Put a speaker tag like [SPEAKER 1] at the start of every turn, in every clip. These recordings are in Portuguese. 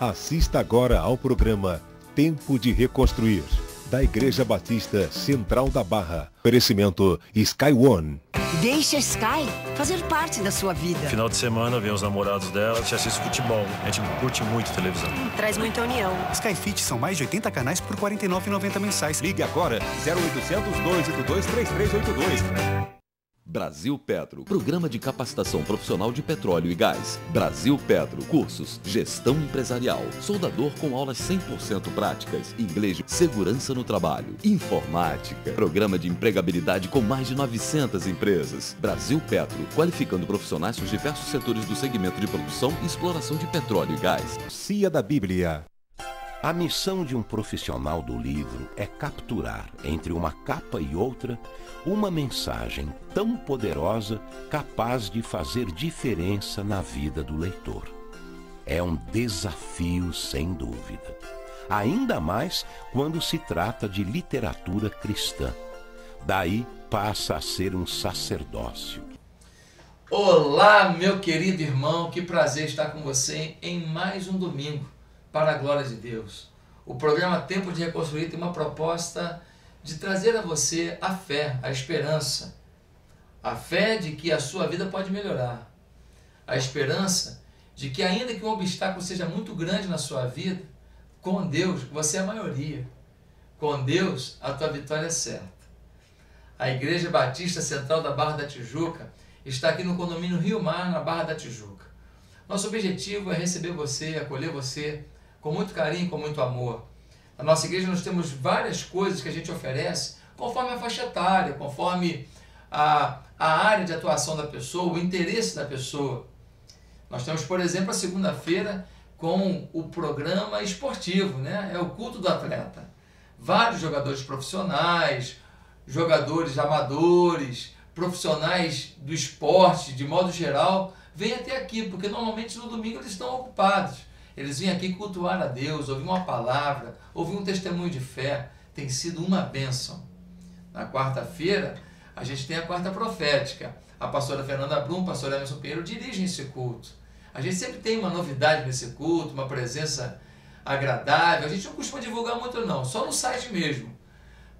[SPEAKER 1] Assista agora ao programa Tempo de Reconstruir, da Igreja
[SPEAKER 2] Batista Central da Barra. Oferecimento Sky One.
[SPEAKER 3] Deixe a Sky fazer parte da sua vida. No
[SPEAKER 2] final de semana vem os namorados dela, a gente assiste futebol, a gente curte muito televisão. Traz muita união. Sky Fit são mais de 80 canais por R$ 49,90 mensais. Ligue agora 0800 282 3382.
[SPEAKER 1] Brasil Petro, programa de capacitação profissional de petróleo e gás. Brasil Petro, cursos, gestão empresarial, soldador com aulas 100% práticas, inglês, segurança no trabalho, informática, programa de empregabilidade com mais de 900 empresas. Brasil Petro, qualificando profissionais nos diversos setores do segmento de produção e exploração de petróleo e gás.
[SPEAKER 2] Cia da Bíblia. A missão de um profissional do livro é capturar, entre uma capa e outra, uma mensagem tão poderosa capaz de fazer diferença na vida do leitor. É um desafio sem dúvida, ainda mais quando se trata de literatura cristã. Daí passa a ser um sacerdócio.
[SPEAKER 1] Olá, meu querido irmão, que prazer estar com você em mais um domingo para a glória de Deus. O programa Tempo de Reconstruir tem uma proposta de trazer a você a fé, a esperança. A fé de que a sua vida pode melhorar. A esperança de que, ainda que um obstáculo seja muito grande na sua vida, com Deus você é a maioria. Com Deus a tua vitória é certa. A Igreja Batista Central da Barra da Tijuca está aqui no condomínio Rio Mar, na Barra da Tijuca. Nosso objetivo é receber você, acolher você com muito carinho, com muito amor. Na nossa igreja nós temos várias coisas que a gente oferece conforme a faixa etária, conforme a, a área de atuação da pessoa, o interesse da pessoa. Nós temos, por exemplo, a segunda-feira com o programa esportivo, né? É o culto do atleta. Vários jogadores profissionais, jogadores amadores, profissionais do esporte de modo geral, vêm até aqui, porque normalmente no domingo eles estão ocupados. Eles vêm aqui cultuar a Deus, ouvir uma palavra, ouvir um testemunho de fé. Tem sido uma bênção. Na quarta-feira, a gente tem a quarta profética. A pastora Fernanda Brum, pastor Emerson Pinheiro dirigem esse culto. A gente sempre tem uma novidade nesse culto, uma presença agradável. A gente não costuma divulgar muito, não, só no site mesmo.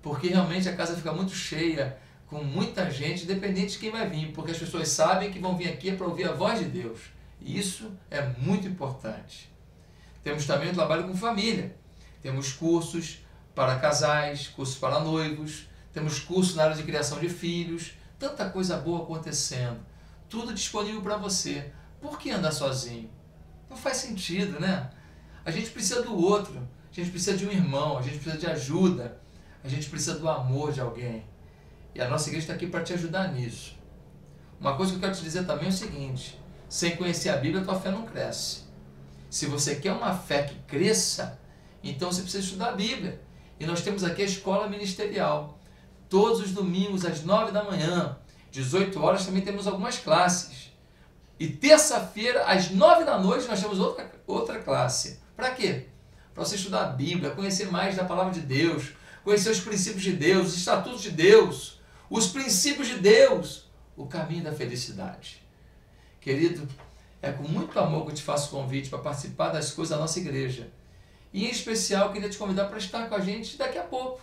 [SPEAKER 1] Porque realmente a casa fica muito cheia, com muita gente, independente de quem vai vir, porque as pessoas sabem que vão vir aqui para ouvir a voz de Deus. E isso é muito importante. Temos também o trabalho com família. Temos cursos para casais, cursos para noivos, temos cursos na área de criação de filhos, tanta coisa boa acontecendo. Tudo disponível para você. Por que andar sozinho? Não faz sentido, né? A gente precisa do outro, a gente precisa de um irmão, a gente precisa de ajuda, a gente precisa do amor de alguém. E a nossa igreja está aqui para te ajudar nisso. Uma coisa que eu quero te dizer também é o seguinte: sem conhecer a Bíblia, tua fé não cresce. Se você quer uma fé que cresça, então você precisa estudar a Bíblia. E nós temos aqui a escola ministerial. Todos os domingos, às 9 da manhã, 18 horas, também temos algumas classes. E terça-feira, às 9 da noite, nós temos outra, outra classe. Para quê? Para você estudar a Bíblia, conhecer mais da palavra de Deus, conhecer os princípios de Deus, os estatutos de Deus, os princípios de Deus, o caminho da felicidade. Querido, é com muito amor que eu te faço o convite para participar das coisas da nossa igreja. E em especial, eu queria te convidar para estar com a gente daqui a pouco.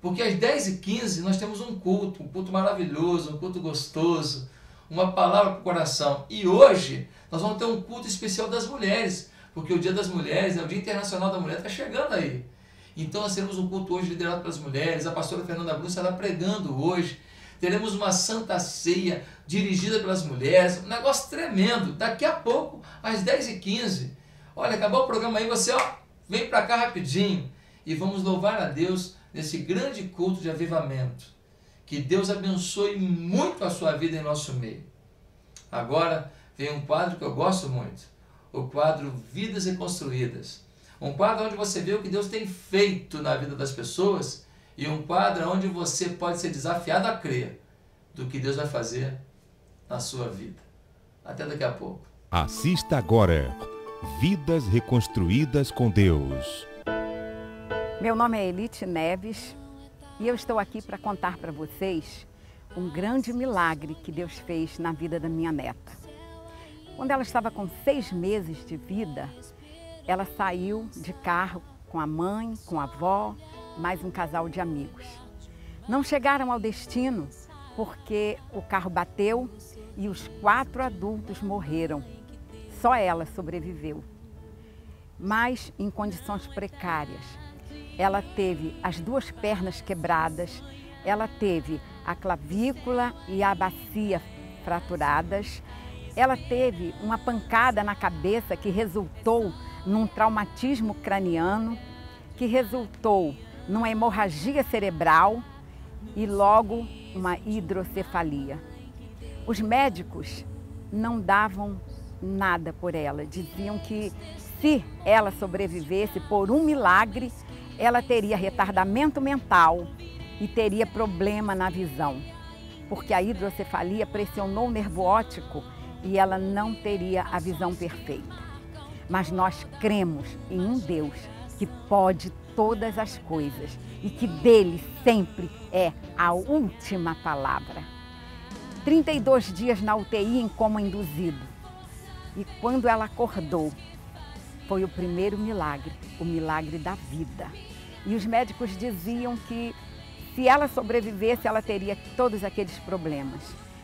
[SPEAKER 1] Porque às 10h15 nós temos um culto, um culto maravilhoso, um culto gostoso, uma palavra para o coração. E hoje nós vamos ter um culto especial das mulheres, porque o Dia das Mulheres, né, o Dia Internacional da Mulher, está chegando aí. Então nós teremos um culto hoje liderado pelas mulheres. A pastora Fernanda Bruno estará pregando hoje teremos uma santa ceia dirigida pelas mulheres, um negócio tremendo. Daqui a pouco, às 10h15. Olha, acabou o programa aí, você ó, vem para cá rapidinho e vamos louvar a Deus nesse grande culto de avivamento. Que Deus abençoe muito a sua vida em nosso meio. Agora vem um quadro que eu gosto muito, o quadro Vidas Reconstruídas. Um quadro onde você vê o que Deus tem feito na vida das pessoas e um quadro onde você pode ser desafiado a crer do que Deus vai fazer na sua vida. Até daqui a pouco.
[SPEAKER 2] Assista agora Vidas Reconstruídas com Deus.
[SPEAKER 3] Meu nome é Elite Neves e eu estou aqui para contar para vocês um grande milagre que Deus fez na vida da minha neta. Quando ela estava com seis meses de vida, ela saiu de carro com a mãe, com a avó, mais um casal de amigos. Não chegaram ao destino porque o carro bateu e os quatro adultos morreram. Só ela sobreviveu. Mas em condições precárias. Ela teve as duas pernas quebradas, ela teve a clavícula e a bacia fraturadas, ela teve uma pancada na cabeça que resultou num traumatismo craniano, que resultou numa hemorragia cerebral e logo uma hidrocefalia. Os médicos não davam nada por ela, diziam que se ela sobrevivesse por um milagre, ela teria retardamento mental e teria problema na visão, porque a hidrocefalia pressionou o nervo óptico e ela não teria a visão perfeita. Mas nós cremos em um Deus que pode todas as coisas e que dele sempre é a última palavra. 32 dias na UTI em coma induzido. E quando ela acordou, foi o primeiro milagre, o milagre da vida. E os médicos diziam que se ela sobrevivesse, ela teria todos aqueles problemas.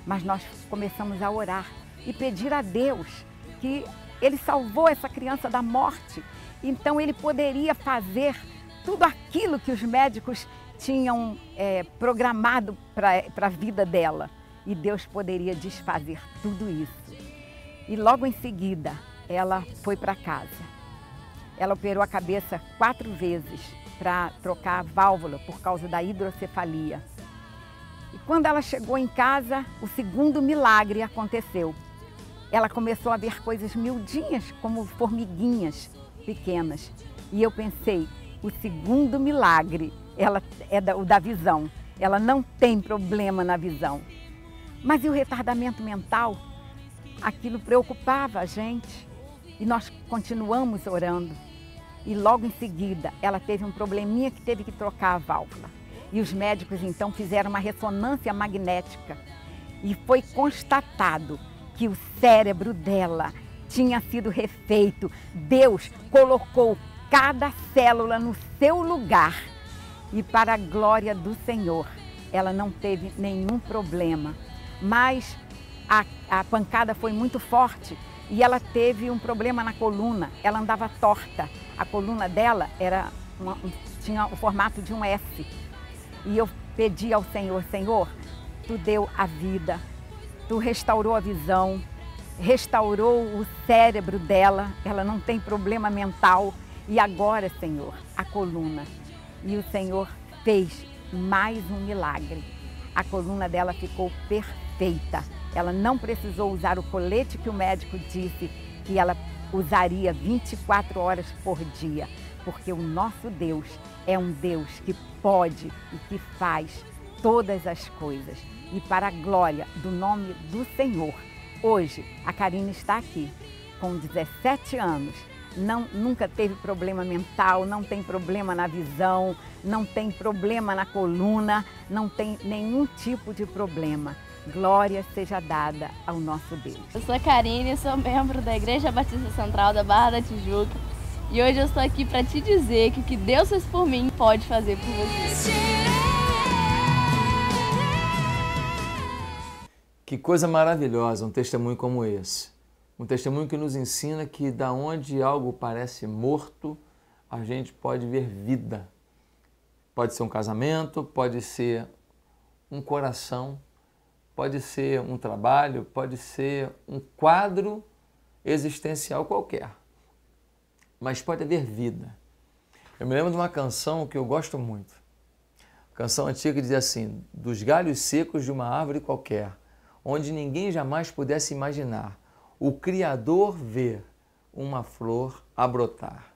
[SPEAKER 3] Mas nós começamos a orar e pedir a Deus que ele salvou essa criança da morte. Então ele poderia fazer tudo aquilo que os médicos tinham é, programado para a vida dela. E Deus poderia desfazer tudo isso. E logo em seguida, ela foi para casa. Ela operou a cabeça quatro vezes para trocar a válvula por causa da hidrocefalia. E quando ela chegou em casa, o segundo milagre aconteceu. Ela começou a ver coisas miudinhas, como formiguinhas pequenas. E eu pensei, o segundo milagre ela é da, o da visão. Ela não tem problema na visão. Mas e o retardamento mental? Aquilo preocupava a gente e nós continuamos orando. E logo em seguida, ela teve um probleminha que teve que trocar a válvula. E os médicos então fizeram uma ressonância magnética e foi constatado que o cérebro dela tinha sido refeito. Deus colocou cada célula no seu lugar e para a glória do Senhor. Ela não teve nenhum problema, mas a, a pancada foi muito forte e ela teve um problema na coluna. Ela andava torta. A coluna dela era uma, tinha o formato de um S. E eu pedi ao Senhor, Senhor, tu deu a vida, tu restaurou a visão, restaurou o cérebro dela, ela não tem problema mental. E agora, Senhor, a coluna. E o Senhor fez mais um milagre. A coluna dela ficou perfeita. Ela não precisou usar o colete que o médico disse que ela usaria 24 horas por dia, porque o nosso Deus é um Deus que pode e que faz todas as coisas. E para a glória do nome do Senhor, hoje a Karina está aqui com 17 anos não, nunca teve problema mental, não tem problema na visão, não tem problema na coluna, não tem nenhum tipo de problema. Glória seja dada ao nosso Deus.
[SPEAKER 1] Eu sou a Karine, sou membro da Igreja Batista Central da Barra da Tijuca e hoje eu estou aqui para te dizer que o que Deus fez por mim pode fazer por você. Que coisa maravilhosa um testemunho como esse. Um testemunho que nos ensina que da onde algo parece morto, a gente pode ver vida. Pode ser um casamento, pode ser um coração, pode ser um trabalho, pode ser um quadro existencial qualquer. Mas pode haver vida. Eu me lembro de uma canção que eu gosto muito. canção antiga que dizia assim: Dos galhos secos de uma árvore qualquer, onde ninguém jamais pudesse imaginar o Criador vê uma flor a brotar.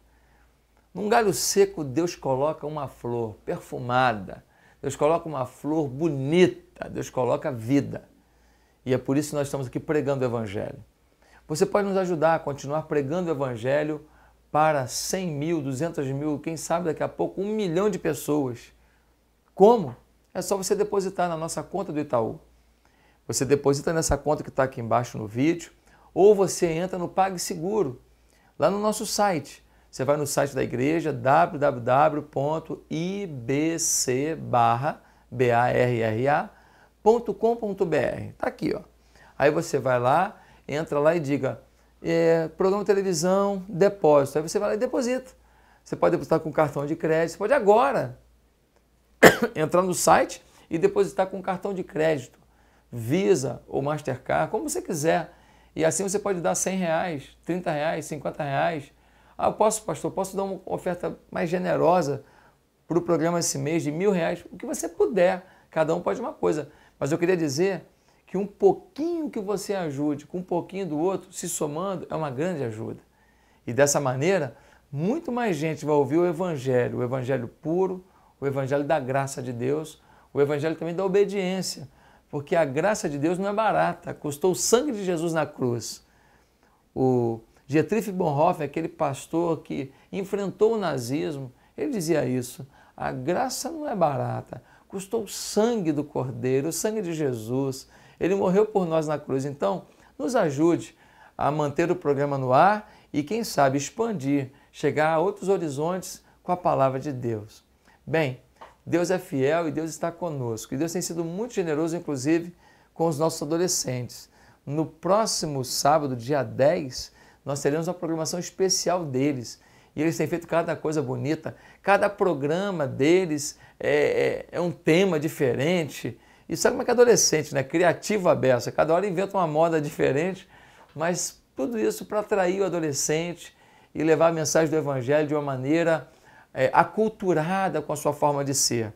[SPEAKER 1] Num galho seco, Deus coloca uma flor perfumada, Deus coloca uma flor bonita, Deus coloca vida. E é por isso que nós estamos aqui pregando o Evangelho. Você pode nos ajudar a continuar pregando o Evangelho para 100 mil, 200 mil, quem sabe daqui a pouco um milhão de pessoas. Como? É só você depositar na nossa conta do Itaú. Você deposita nessa conta que está aqui embaixo no vídeo ou você entra no PagSeguro, lá no nosso site. Você vai no site da igreja www.ibc.com.br. Está aqui, ó. Aí você vai lá, entra lá e diga é, programa de televisão, depósito. Aí você vai lá e deposita. Você pode depositar com cartão de crédito, você pode agora entrar no site e depositar com cartão de crédito, Visa ou Mastercard, como você quiser. E assim você pode dar 100 reais, 30 reais, 50 reais. Ah, eu posso, pastor, posso dar uma oferta mais generosa para o programa esse mês de mil reais, o que você puder. Cada um pode uma coisa. Mas eu queria dizer que um pouquinho que você ajude, com um pouquinho do outro, se somando, é uma grande ajuda. E dessa maneira, muito mais gente vai ouvir o Evangelho, o Evangelho puro, o Evangelho da graça de Deus, o Evangelho também da obediência porque a graça de Deus não é barata, custou o sangue de Jesus na cruz. O Dietrich Bonhoeffer, aquele pastor que enfrentou o nazismo, ele dizia isso: a graça não é barata, custou o sangue do Cordeiro, o sangue de Jesus. Ele morreu por nós na cruz. Então, nos ajude a manter o programa no ar e, quem sabe, expandir, chegar a outros horizontes com a palavra de Deus. Bem, Deus é fiel e Deus está conosco. E Deus tem sido muito generoso, inclusive, com os nossos adolescentes. No próximo sábado, dia 10, nós teremos uma programação especial deles. E eles têm feito cada coisa bonita. Cada programa deles é, é, é um tema diferente. E sabe como é que é adolescente, né? Criativo a beça. Cada hora inventa uma moda diferente, mas tudo isso para atrair o adolescente e levar a mensagem do Evangelho de uma maneira é, aculturada com a sua forma de ser.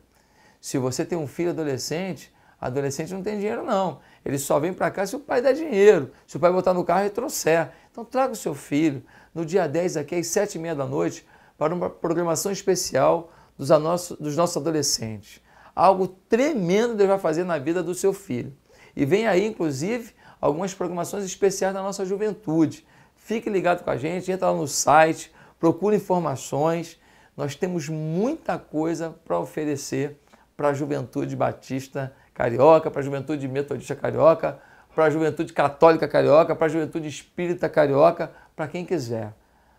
[SPEAKER 1] Se você tem um filho adolescente, adolescente não tem dinheiro não. Ele só vem para cá se o pai der dinheiro, se o pai botar no carro e trouxer. Então traga o seu filho no dia 10 aqui às 7 e meia da noite para uma programação especial dos, nossos, dos nossos adolescentes. Algo tremendo Deus vai fazer na vida do seu filho. E vem aí, inclusive, algumas programações especiais da nossa juventude. Fique ligado com a gente, entra lá no site, procure informações. Nós temos muita coisa para oferecer para a juventude batista carioca, para a juventude metodista carioca, para a juventude católica carioca, para a juventude espírita carioca, para quem quiser.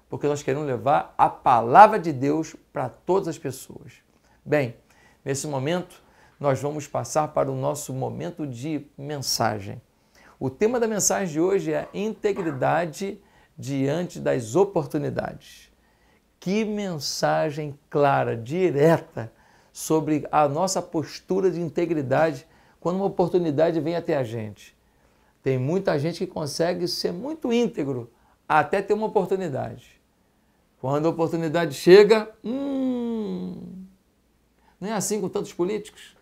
[SPEAKER 1] Porque nós queremos levar a palavra de Deus para todas as pessoas. Bem, nesse momento nós vamos passar para o nosso momento de mensagem. O tema da mensagem de hoje é integridade diante das oportunidades. Que mensagem clara, direta sobre a nossa postura de integridade quando uma oportunidade vem até a gente. Tem muita gente que consegue ser muito íntegro até ter uma oportunidade. Quando a oportunidade chega, hum. Não é assim com tantos políticos?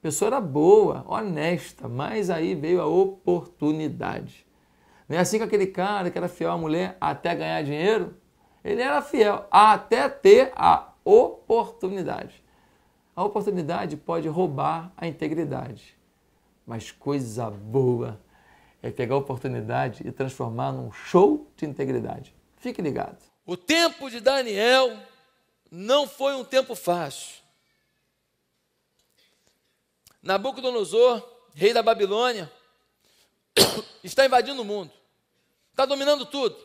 [SPEAKER 1] A pessoa era boa, honesta, mas aí veio a oportunidade. Não é assim com aquele cara que era fiel à mulher até ganhar dinheiro? Ele era fiel até ter a oportunidade. A oportunidade pode roubar a integridade, mas coisa boa é pegar a oportunidade e transformar num show de integridade. Fique ligado. O tempo de Daniel não foi um tempo fácil. Nabucodonosor, rei da Babilônia, está invadindo o mundo, está dominando tudo.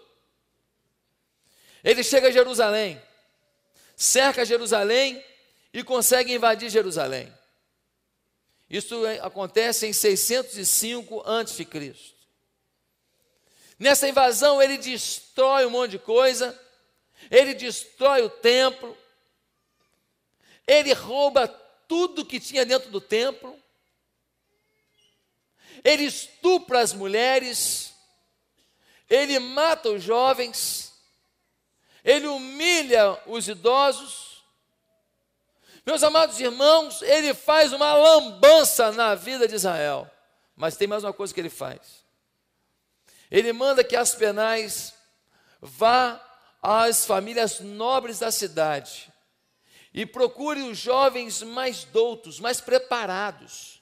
[SPEAKER 1] Ele chega a Jerusalém, cerca Jerusalém e consegue invadir Jerusalém. Isso é, acontece em 605 a.C. Nessa invasão, ele destrói um monte de coisa, ele destrói o templo, ele rouba tudo que tinha dentro do templo, ele estupra as mulheres, ele mata os jovens, ele humilha os idosos. Meus amados irmãos, ele faz uma lambança na vida de Israel. Mas tem mais uma coisa que ele faz. Ele manda que as penais vá às famílias nobres da cidade e procure os jovens mais doutos, mais preparados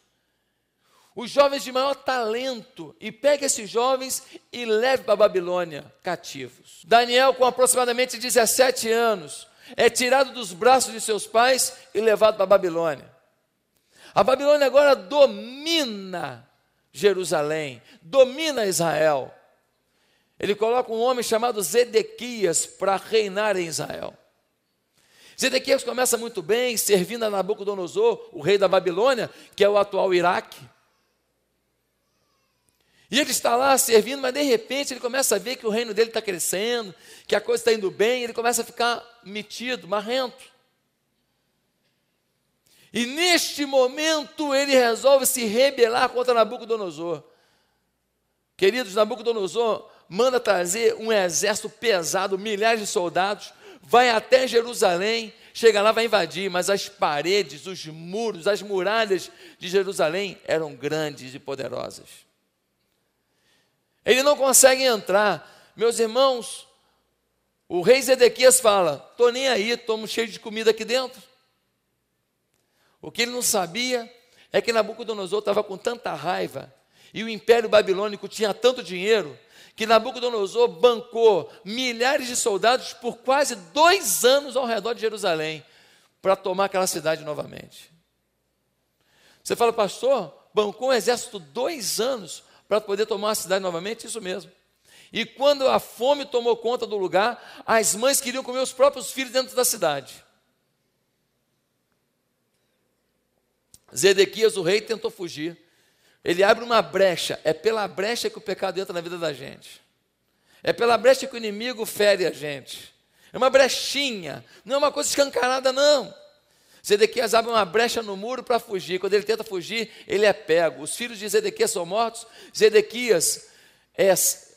[SPEAKER 1] os jovens de maior talento, e pegue esses jovens e leve para a Babilônia cativos. Daniel, com aproximadamente 17 anos, é tirado dos braços de seus pais e levado para a Babilônia. A Babilônia agora domina Jerusalém, domina Israel. Ele coloca um homem chamado Zedequias para reinar em Israel. Zedequias começa muito bem, servindo a Nabucodonosor, o rei da Babilônia, que é o atual Iraque. E ele está lá servindo, mas de repente ele começa a ver que o reino dele está crescendo, que a coisa está indo bem, ele começa a ficar metido, marrento. E neste momento ele resolve se rebelar contra Nabucodonosor. Queridos, Nabucodonosor manda trazer um exército pesado, milhares de soldados, vai até Jerusalém, chega lá, vai invadir, mas as paredes, os muros, as muralhas de Jerusalém eram grandes e poderosas. Ele não consegue entrar. Meus irmãos, o rei Zedequias fala: estou nem aí, estou cheio de comida aqui dentro. O que ele não sabia é que Nabucodonosor estava com tanta raiva e o império babilônico tinha tanto dinheiro que Nabucodonosor bancou milhares de soldados por quase dois anos ao redor de Jerusalém para tomar aquela cidade novamente. Você fala, pastor, bancou um exército dois anos para poder tomar a cidade novamente? Isso mesmo. E quando a fome tomou conta do lugar, as mães queriam comer os próprios filhos dentro da cidade. Zedequias, o rei, tentou fugir. Ele abre uma brecha. É pela brecha que o pecado entra na vida da gente. É pela brecha que o inimigo fere a gente. É uma brechinha, não é uma coisa escancarada, não. Zedequias abre uma brecha no muro para fugir. Quando ele tenta fugir, ele é pego. Os filhos de Zedequias são mortos. Zedequias é,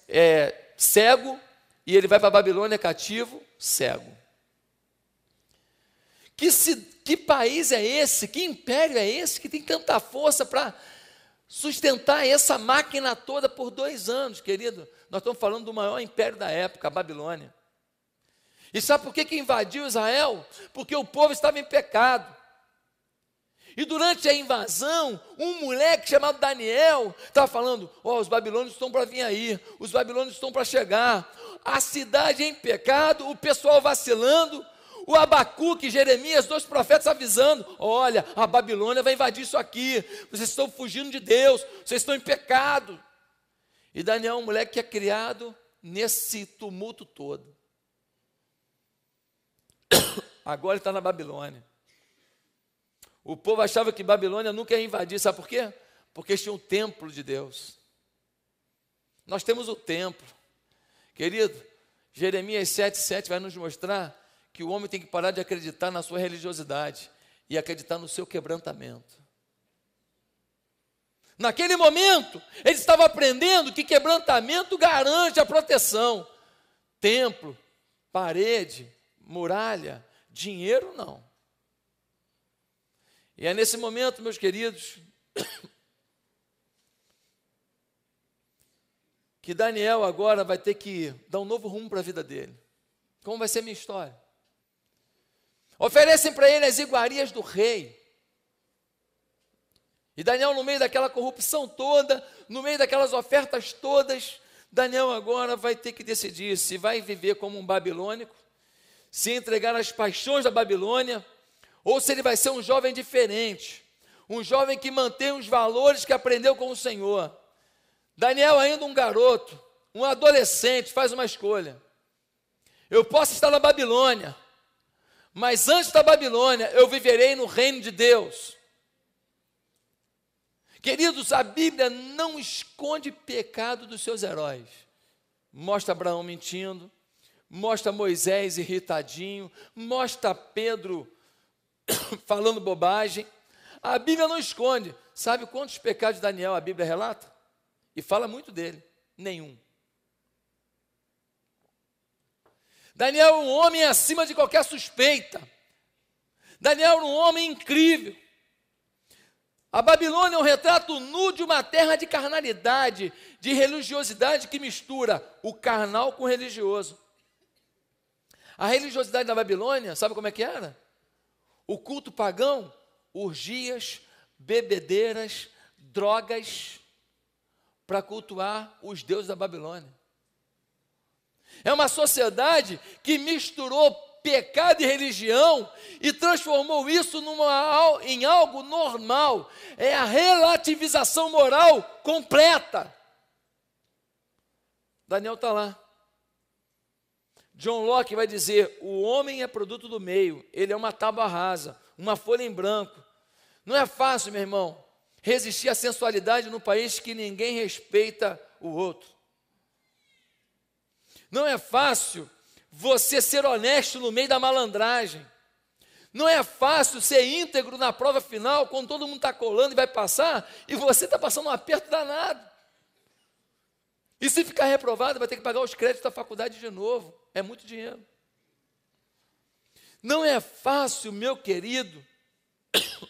[SPEAKER 1] é cego e ele vai para a Babilônia cativo, cego. Que, se, que país é esse? Que império é esse que tem tanta força para sustentar essa máquina toda por dois anos, querido? Nós estamos falando do maior império da época, a Babilônia. E sabe por que, que invadiu Israel? Porque o povo estava em pecado. E durante a invasão, um moleque chamado Daniel estava tá falando: Ó, oh, os babilônios estão para vir aí, os babilônios estão para chegar. A cidade em pecado, o pessoal vacilando, o Abacuque, Jeremias, dois profetas avisando: olha, a Babilônia vai invadir isso aqui, vocês estão fugindo de Deus, vocês estão em pecado. E Daniel é um moleque que é criado nesse tumulto todo. Agora está na Babilônia. O povo achava que Babilônia nunca ia invadir, sabe por quê? Porque eles tinham o templo de Deus. Nós temos o templo. Querido, Jeremias 7,7 vai nos mostrar que o homem tem que parar de acreditar na sua religiosidade e acreditar no seu quebrantamento. Naquele momento, eles estavam aprendendo que quebrantamento garante a proteção. Templo, parede, muralha, dinheiro não. E é nesse momento, meus queridos, que Daniel agora vai ter que dar um novo rumo para a vida dele. Como vai ser a minha história? Oferecem para ele as iguarias do rei. E Daniel, no meio daquela corrupção toda, no meio daquelas ofertas todas, Daniel agora vai ter que decidir se vai viver como um babilônico se entregar às paixões da Babilônia, ou se ele vai ser um jovem diferente, um jovem que mantém os valores que aprendeu com o Senhor. Daniel, ainda um garoto, um adolescente, faz uma escolha. Eu posso estar na Babilônia, mas antes da Babilônia eu viverei no reino de Deus. Queridos, a Bíblia não esconde pecado dos seus heróis. Mostra Abraão mentindo, mostra Moisés irritadinho, mostra Pedro falando bobagem. A Bíblia não esconde. Sabe quantos pecados de Daniel a Bíblia relata? E fala muito dele. Nenhum. Daniel é um homem acima de qualquer suspeita. Daniel era é um homem incrível. A Babilônia é um retrato nu de uma terra de carnalidade, de religiosidade que mistura o carnal com o religioso. A religiosidade da Babilônia, sabe como é que era? O culto pagão, orgias, bebedeiras, drogas, para cultuar os deuses da Babilônia. É uma sociedade que misturou pecado e religião e transformou isso numa, em algo normal. É a relativização moral completa. Daniel está lá. John Locke vai dizer: o homem é produto do meio, ele é uma tábua rasa, uma folha em branco. Não é fácil, meu irmão, resistir à sensualidade no país que ninguém respeita o outro. Não é fácil você ser honesto no meio da malandragem. Não é fácil ser íntegro na prova final, quando todo mundo está colando e vai passar, e você está passando um aperto danado. E se ficar reprovado, vai ter que pagar os créditos da faculdade de novo. É muito dinheiro. Não é fácil, meu querido,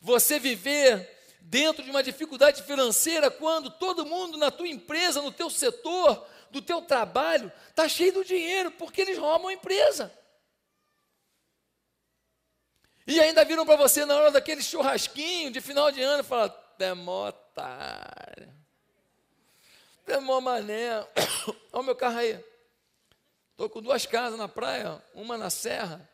[SPEAKER 1] você viver dentro de uma dificuldade financeira quando todo mundo na tua empresa, no teu setor, do teu trabalho, está cheio do dinheiro, porque eles roubam a empresa. E ainda viram para você na hora daquele churrasquinho de final de ano e falaram, demota mó mané. Olha o meu carro aí. Estou com duas casas na praia, uma na serra.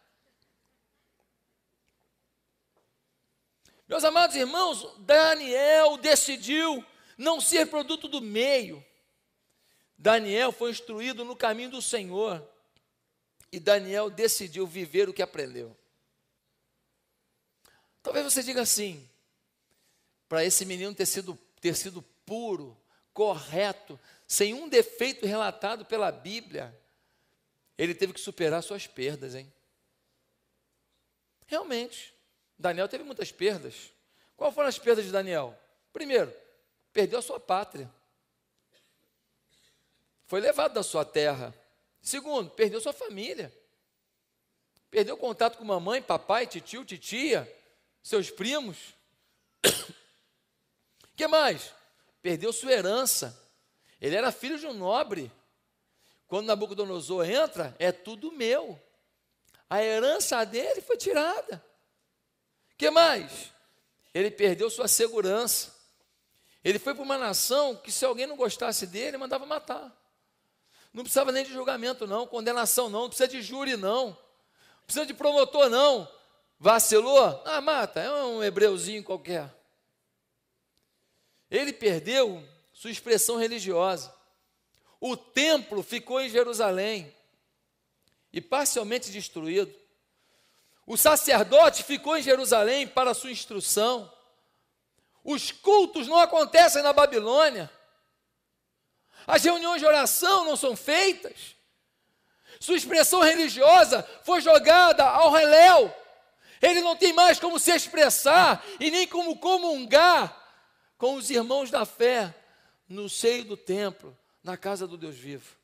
[SPEAKER 1] Meus amados irmãos, Daniel decidiu não ser produto do meio. Daniel foi instruído no caminho do Senhor. E Daniel decidiu viver o que aprendeu. Talvez você diga assim: para esse menino ter sido, ter sido puro, correto, sem um defeito relatado pela Bíblia, ele teve que superar suas perdas, hein? Realmente, Daniel teve muitas perdas. Qual foram as perdas de Daniel? Primeiro, perdeu a sua pátria. Foi levado da sua terra. Segundo, perdeu sua família. Perdeu contato com mamãe, papai, tio, titia, seus primos. que mais? perdeu sua herança. Ele era filho de um nobre. Quando Nabucodonosor entra, é tudo meu. A herança dele foi tirada. que mais? Ele perdeu sua segurança. Ele foi para uma nação que, se alguém não gostasse dele, mandava matar. Não precisava nem de julgamento, não, condenação, não, não precisa de júri, não, não precisa de promotor, não. Vacilou? Ah, mata, é um hebreuzinho qualquer. Ele perdeu sua expressão religiosa. O templo ficou em Jerusalém e parcialmente destruído. O sacerdote ficou em Jerusalém para sua instrução. Os cultos não acontecem na Babilônia. As reuniões de oração não são feitas. Sua expressão religiosa foi jogada ao reléu. Ele não tem mais como se expressar e nem como comungar com os irmãos da fé no seio do templo, na casa do Deus vivo.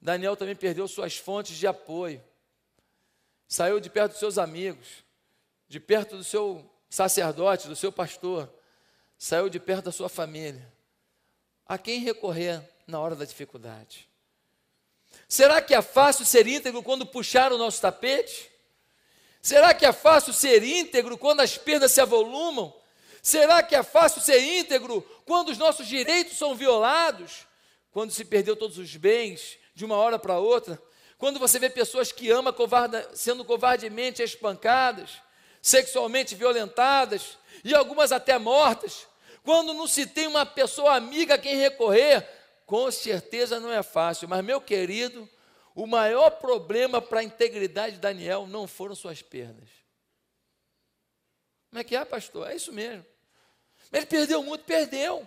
[SPEAKER 1] Daniel também perdeu suas fontes de apoio, saiu de perto dos seus amigos, de perto do seu sacerdote, do seu pastor, saiu de perto da sua família. A quem recorrer na hora da dificuldade? Será que é fácil ser íntegro quando puxar o nosso tapete? Será que é fácil ser íntegro quando as perdas se avolumam? Será que é fácil ser íntegro quando os nossos direitos são violados? Quando se perdeu todos os bens de uma hora para outra? Quando você vê pessoas que ama covarda, sendo covardemente espancadas, sexualmente violentadas e algumas até mortas? Quando não se tem uma pessoa amiga a quem recorrer? Com certeza não é fácil, mas meu querido, o maior problema para a integridade de Daniel não foram suas perdas. Como é que é, pastor? É isso mesmo. Ele perdeu muito, perdeu.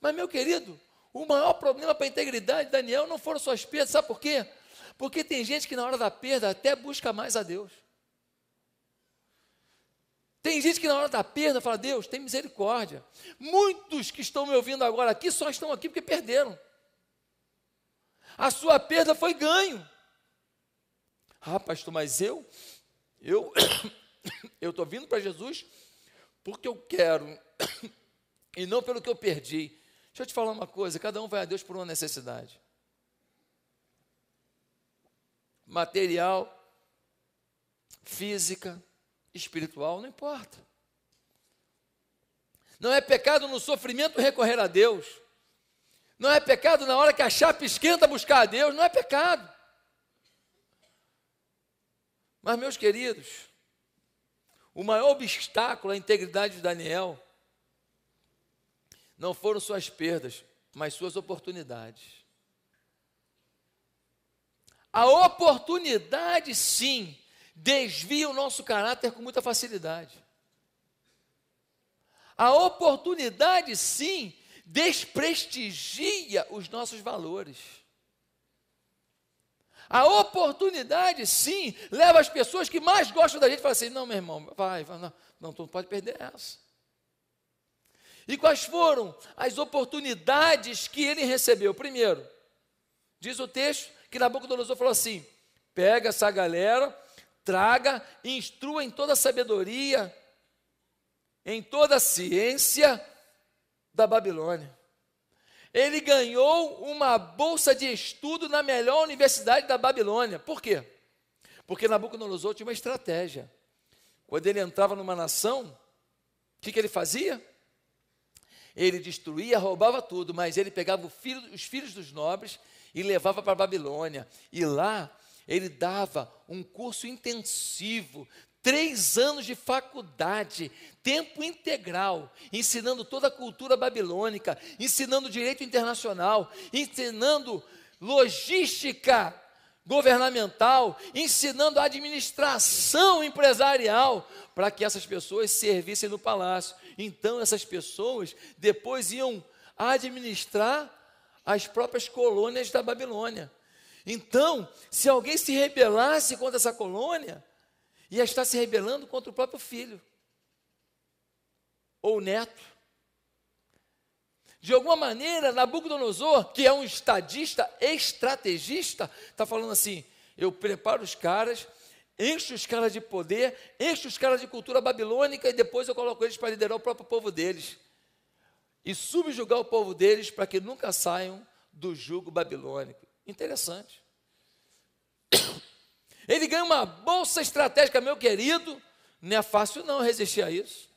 [SPEAKER 1] Mas, meu querido, o maior problema para a integridade de Daniel não foram suas perdas, sabe por quê? Porque tem gente que na hora da perda até busca mais a Deus. Tem gente que na hora da perda fala: Deus, tem misericórdia. Muitos que estão me ouvindo agora aqui só estão aqui porque perderam. A sua perda foi ganho. Ah, pastor, mas eu, eu, eu estou vindo para Jesus porque eu quero e não pelo que eu perdi. Deixa eu te falar uma coisa: cada um vai a Deus por uma necessidade material, física, espiritual, não importa. Não é pecado no sofrimento recorrer a Deus. Não é pecado na hora que a chapa esquenta buscar a Deus. Não é pecado. Mas, meus queridos, o maior obstáculo à integridade de Daniel não foram suas perdas, mas suas oportunidades. A oportunidade, sim, desvia o nosso caráter com muita facilidade. A oportunidade, sim, desprestigia os nossos valores. A oportunidade, sim, leva as pessoas que mais gostam da gente a falar assim: não, meu irmão, vai, vai não, não, tu não pode perder essa. E quais foram as oportunidades que ele recebeu? Primeiro, diz o texto que Nabucodonosor falou assim: pega essa galera, traga, instrua em toda a sabedoria, em toda a ciência da Babilônia. Ele ganhou uma bolsa de estudo na melhor universidade da Babilônia. Por quê? Porque Nabucodonosor tinha uma estratégia. Quando ele entrava numa nação, o que, que ele fazia? ele destruía, roubava tudo, mas ele pegava filho, os filhos dos nobres e levava para a Babilônia. E lá ele dava um curso intensivo, três anos de faculdade, tempo integral, ensinando toda a cultura babilônica, ensinando direito internacional, ensinando logística governamental, ensinando administração empresarial, para que essas pessoas servissem no palácio. Então, essas pessoas depois iam administrar as próprias colônias da Babilônia. Então, se alguém se rebelasse contra essa colônia, ia estar se rebelando contra o próprio filho ou neto. De alguma maneira, Nabucodonosor, que é um estadista, estrategista, está falando assim: eu preparo os caras encho os caras de poder, encho os caras de cultura babilônica e depois eu coloco eles para liderar o próprio povo deles. E subjugar o povo deles para que nunca saiam do jugo babilônico. Interessante. Ele ganha uma bolsa estratégica, meu querido. Não é fácil não resistir a isso.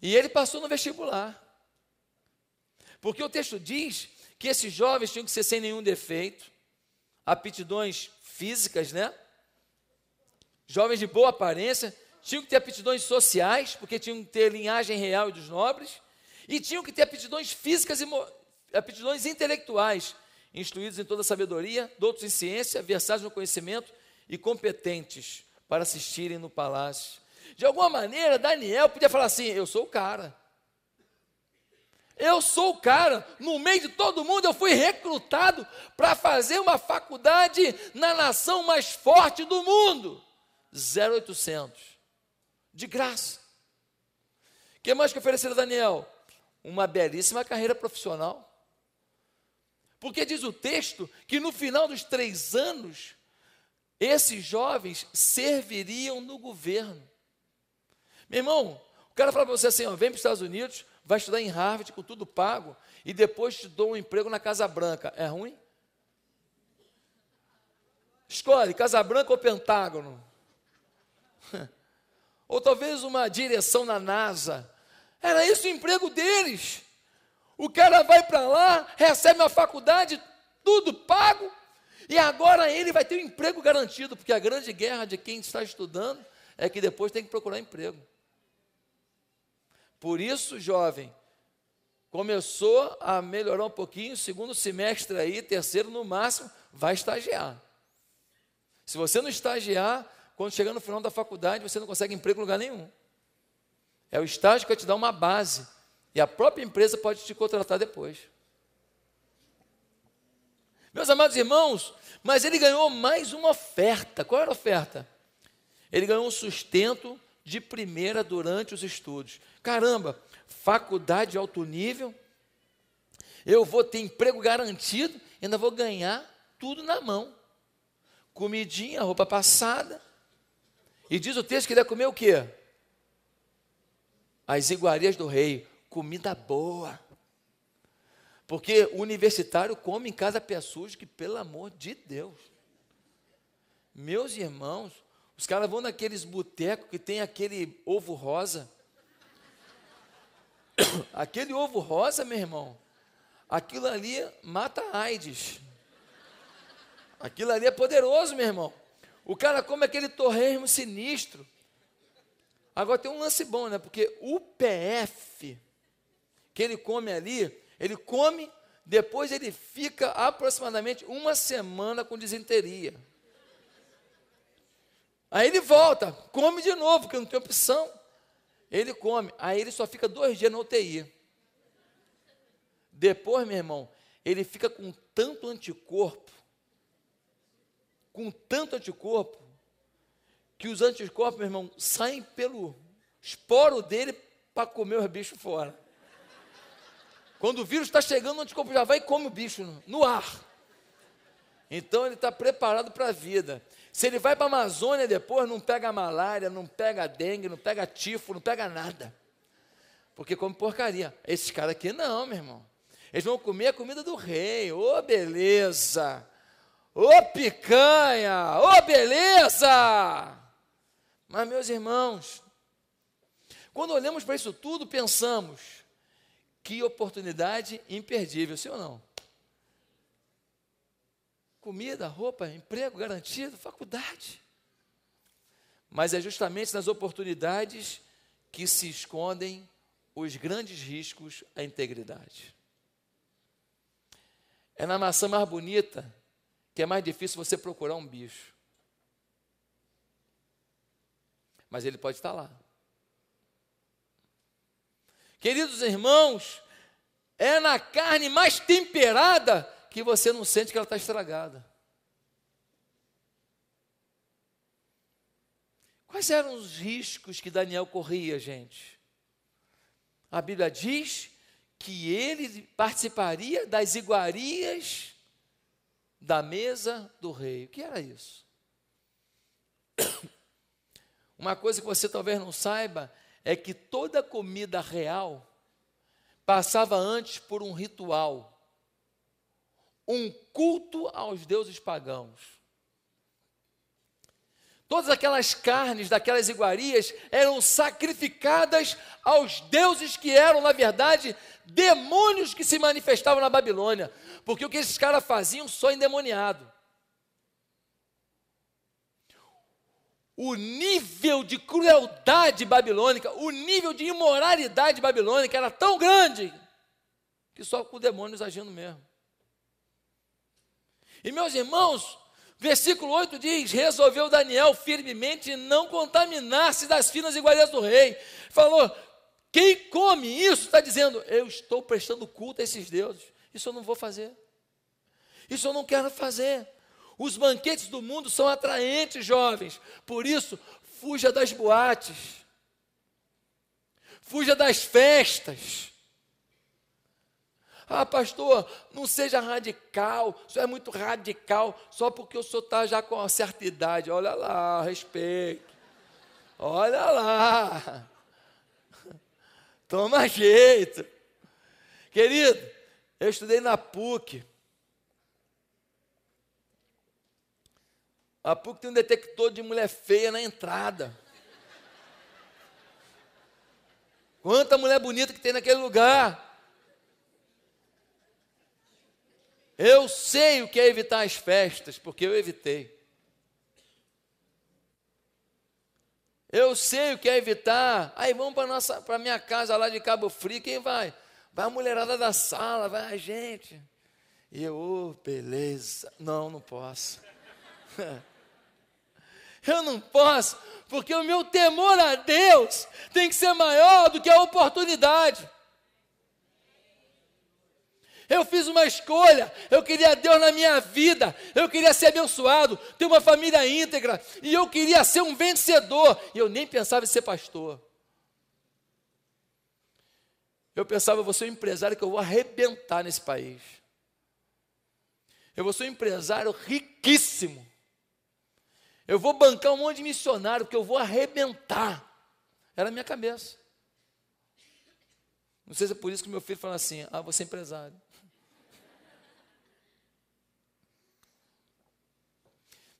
[SPEAKER 1] E ele passou no vestibular. Porque o texto diz que esses jovens tinham que ser sem nenhum defeito, aptidões físicas, né? jovens de boa aparência, tinham que ter aptidões sociais, porque tinham que ter linhagem real e dos nobres, e tinham que ter aptidões físicas e aptidões intelectuais, instruídos em toda sabedoria, doutos em ciência, versados no conhecimento e competentes para assistirem no palácio. De alguma maneira, Daniel podia falar assim: Eu sou o cara. Eu sou o cara, no meio de todo mundo eu fui recrutado para fazer uma faculdade na nação mais forte do mundo. 0,800. De graça. O que mais que ofereceram a Daniel? Uma belíssima carreira profissional. Porque diz o texto que no final dos três anos, esses jovens serviriam no governo. Meu irmão, o cara fala para você assim: ó, vem para os Estados Unidos, vai estudar em Harvard com tudo pago e depois te dou um emprego na Casa Branca. É ruim? Escolhe Casa Branca ou Pentágono? Ou talvez uma direção na NASA. Era esse o emprego deles. O cara vai para lá, recebe uma faculdade, tudo pago, e agora ele vai ter um emprego garantido, porque a grande guerra de quem está estudando é que depois tem que procurar emprego. Por isso, jovem, começou a melhorar um pouquinho, segundo semestre aí, terceiro no máximo, vai estagiar. Se você não estagiar, quando chegar no final da faculdade, você não consegue emprego em lugar nenhum. É o estágio que vai te dar uma base. E a própria empresa pode te contratar depois. Meus amados irmãos, mas ele ganhou mais uma oferta. Qual era a oferta? Ele ganhou um sustento de primeira durante os estudos. Caramba, faculdade de alto nível, eu vou ter emprego garantido, ainda vou ganhar tudo na mão. Comidinha, roupa passada, e diz o texto que ele ia comer o quê? As iguarias do rei, comida boa. Porque o universitário come em casa pé sujo, que pelo amor de Deus. Meus irmãos, os caras vão naqueles botecos que tem aquele ovo rosa. Aquele ovo rosa, meu irmão, aquilo ali mata AIDS. Aquilo ali é poderoso, meu irmão. O cara come aquele torresmo sinistro. Agora tem um lance bom, né? Porque o PF que ele come ali, ele come, depois ele fica aproximadamente uma semana com disenteria. Aí ele volta, come de novo, porque não tem opção. Ele come, aí ele só fica dois dias na UTI. Depois, meu irmão, ele fica com tanto anticorpo com tanto anticorpo que os anticorpos, meu irmão, saem pelo esporo dele para comer os bichos fora. Quando o vírus está chegando, o anticorpo já vai e come o bicho no, no ar. Então ele está preparado para a vida. Se ele vai para a Amazônia depois, não pega malária, não pega dengue, não pega tifo, não pega nada. Porque come porcaria. Esses caras aqui não, meu irmão. Eles vão comer a comida do rei. Ô, oh, beleza! ô picanha, ô beleza! Mas, meus irmãos, quando olhamos para isso tudo, pensamos: que oportunidade imperdível, sim ou não? Comida, roupa, emprego garantido, faculdade. Mas é justamente nas oportunidades que se escondem os grandes riscos à integridade. É na maçã mais bonita que é mais difícil você procurar um bicho. Mas ele pode estar lá. Queridos irmãos, é na carne mais temperada que você não sente que ela está estragada. Quais eram os riscos que Daniel corria, gente? A Bíblia diz que ele participaria das iguarias da mesa do rei. O que era isso? Uma coisa que você talvez não saiba é que toda comida real passava antes por um ritual, um culto aos deuses pagãos. Todas aquelas carnes daquelas iguarias eram sacrificadas aos deuses que eram, na verdade, demônios que se manifestavam na Babilônia, porque o que esses caras faziam só endemoniado. O nível de crueldade babilônica, o nível de imoralidade babilônica era tão grande que só com demônios agindo mesmo. E meus irmãos, versículo 8 diz: Resolveu Daniel firmemente não contaminar-se das finas iguarias do rei. Falou: quem come isso está dizendo: eu estou prestando culto a esses deuses. Isso eu não vou fazer. Isso eu não quero fazer. Os banquetes do mundo são atraentes, jovens. Por isso, fuja das boates. Fuja das festas. Ah, pastor, não seja radical, isso é muito radical, só porque o senhor está já com uma certa idade. Olha lá, respeito. Olha lá. Toma jeito. Querido, eu estudei na PUC. A PUC tem um detector de mulher feia na entrada. Quanta mulher bonita que tem naquele lugar. Eu sei o que é evitar as festas, porque eu evitei. Eu sei o que é evitar. Aí vamos para nossa, para minha casa lá de Cabo Frio. Quem vai? Vai a mulherada da sala, vai a gente. E eu, oh, beleza. Não, não posso. eu não posso, porque o meu temor a Deus tem que ser maior do que a oportunidade. Eu fiz uma escolha. Eu queria Deus na minha vida. Eu queria ser abençoado, ter uma família íntegra. E eu queria ser um vencedor. E eu nem pensava em ser pastor. Eu pensava, eu vou ser um empresário que eu vou arrebentar nesse país. Eu vou ser um empresário riquíssimo. Eu vou bancar um monte de missionário, porque eu vou arrebentar. Era a minha cabeça. Não sei se é por isso que meu filho fala assim: ah, você é empresário.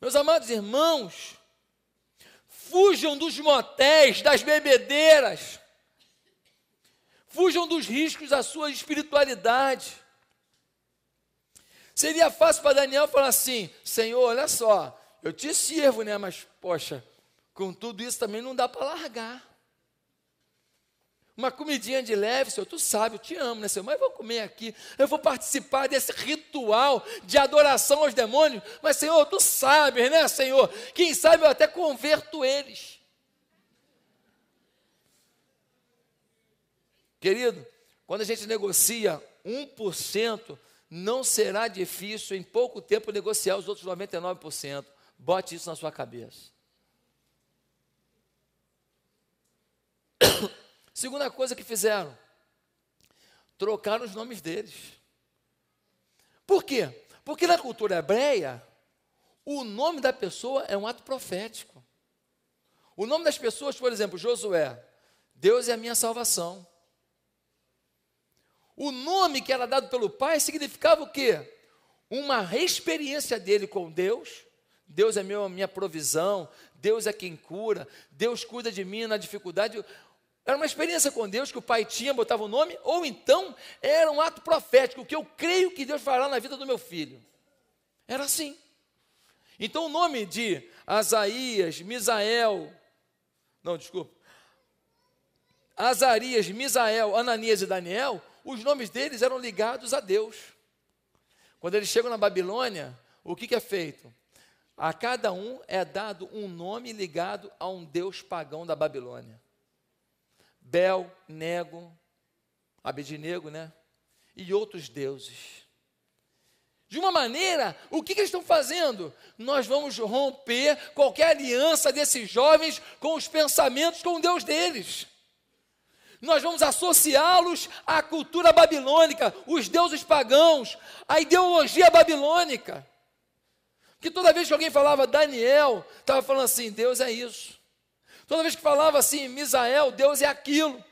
[SPEAKER 1] Meus amados irmãos, fujam dos motéis, das bebedeiras, fujam dos riscos à sua espiritualidade. Seria fácil para Daniel falar assim: Senhor, olha só, eu te sirvo, né? Mas, poxa, com tudo isso também não dá para largar. Uma comidinha de leve, Senhor, tu sabe, eu te amo, né, Senhor? Mas vou comer aqui, eu vou participar desse ritual de adoração aos demônios, mas, Senhor, tu sabes, né, Senhor? Quem sabe eu até converto eles. Querido, quando a gente negocia 1%, não será difícil em pouco tempo negociar os outros 99%. Bote isso na sua cabeça. Segunda coisa que fizeram, trocaram os nomes deles. Por quê? Porque na cultura hebreia, o nome da pessoa é um ato profético. O nome das pessoas, por exemplo, Josué, Deus é a minha salvação. O nome que era dado pelo pai significava o quê? Uma experiência dele com Deus. Deus é meu, minha provisão, Deus é quem cura, Deus cuida de mim na dificuldade. Era uma experiência com Deus que o pai tinha, botava o nome, ou então era um ato profético, que eu creio que Deus fará na vida do meu filho. Era assim. Então o nome de Asaías, Misael, não, desculpa, Azarias, Misael, Ananias e Daniel, os nomes deles eram ligados a Deus. Quando eles chegam na Babilônia, o que, que é feito? A cada um é dado um nome ligado a um deus pagão da Babilônia. Bel, Nego, Abednego, né? E outros deuses. De uma maneira, o que, que, eles estão fazendo? Nós vamos romper qualquer aliança desses jovens com os pensamentos com o Deus deles. Nós vamos associá-los à cultura babilônica, os deuses pagãos, à ideologia babilônica. Que toda vez que alguém falava Daniel, estava falando assim: Deus é isso. Toda vez que falava assim, Misael, Deus é aquilo.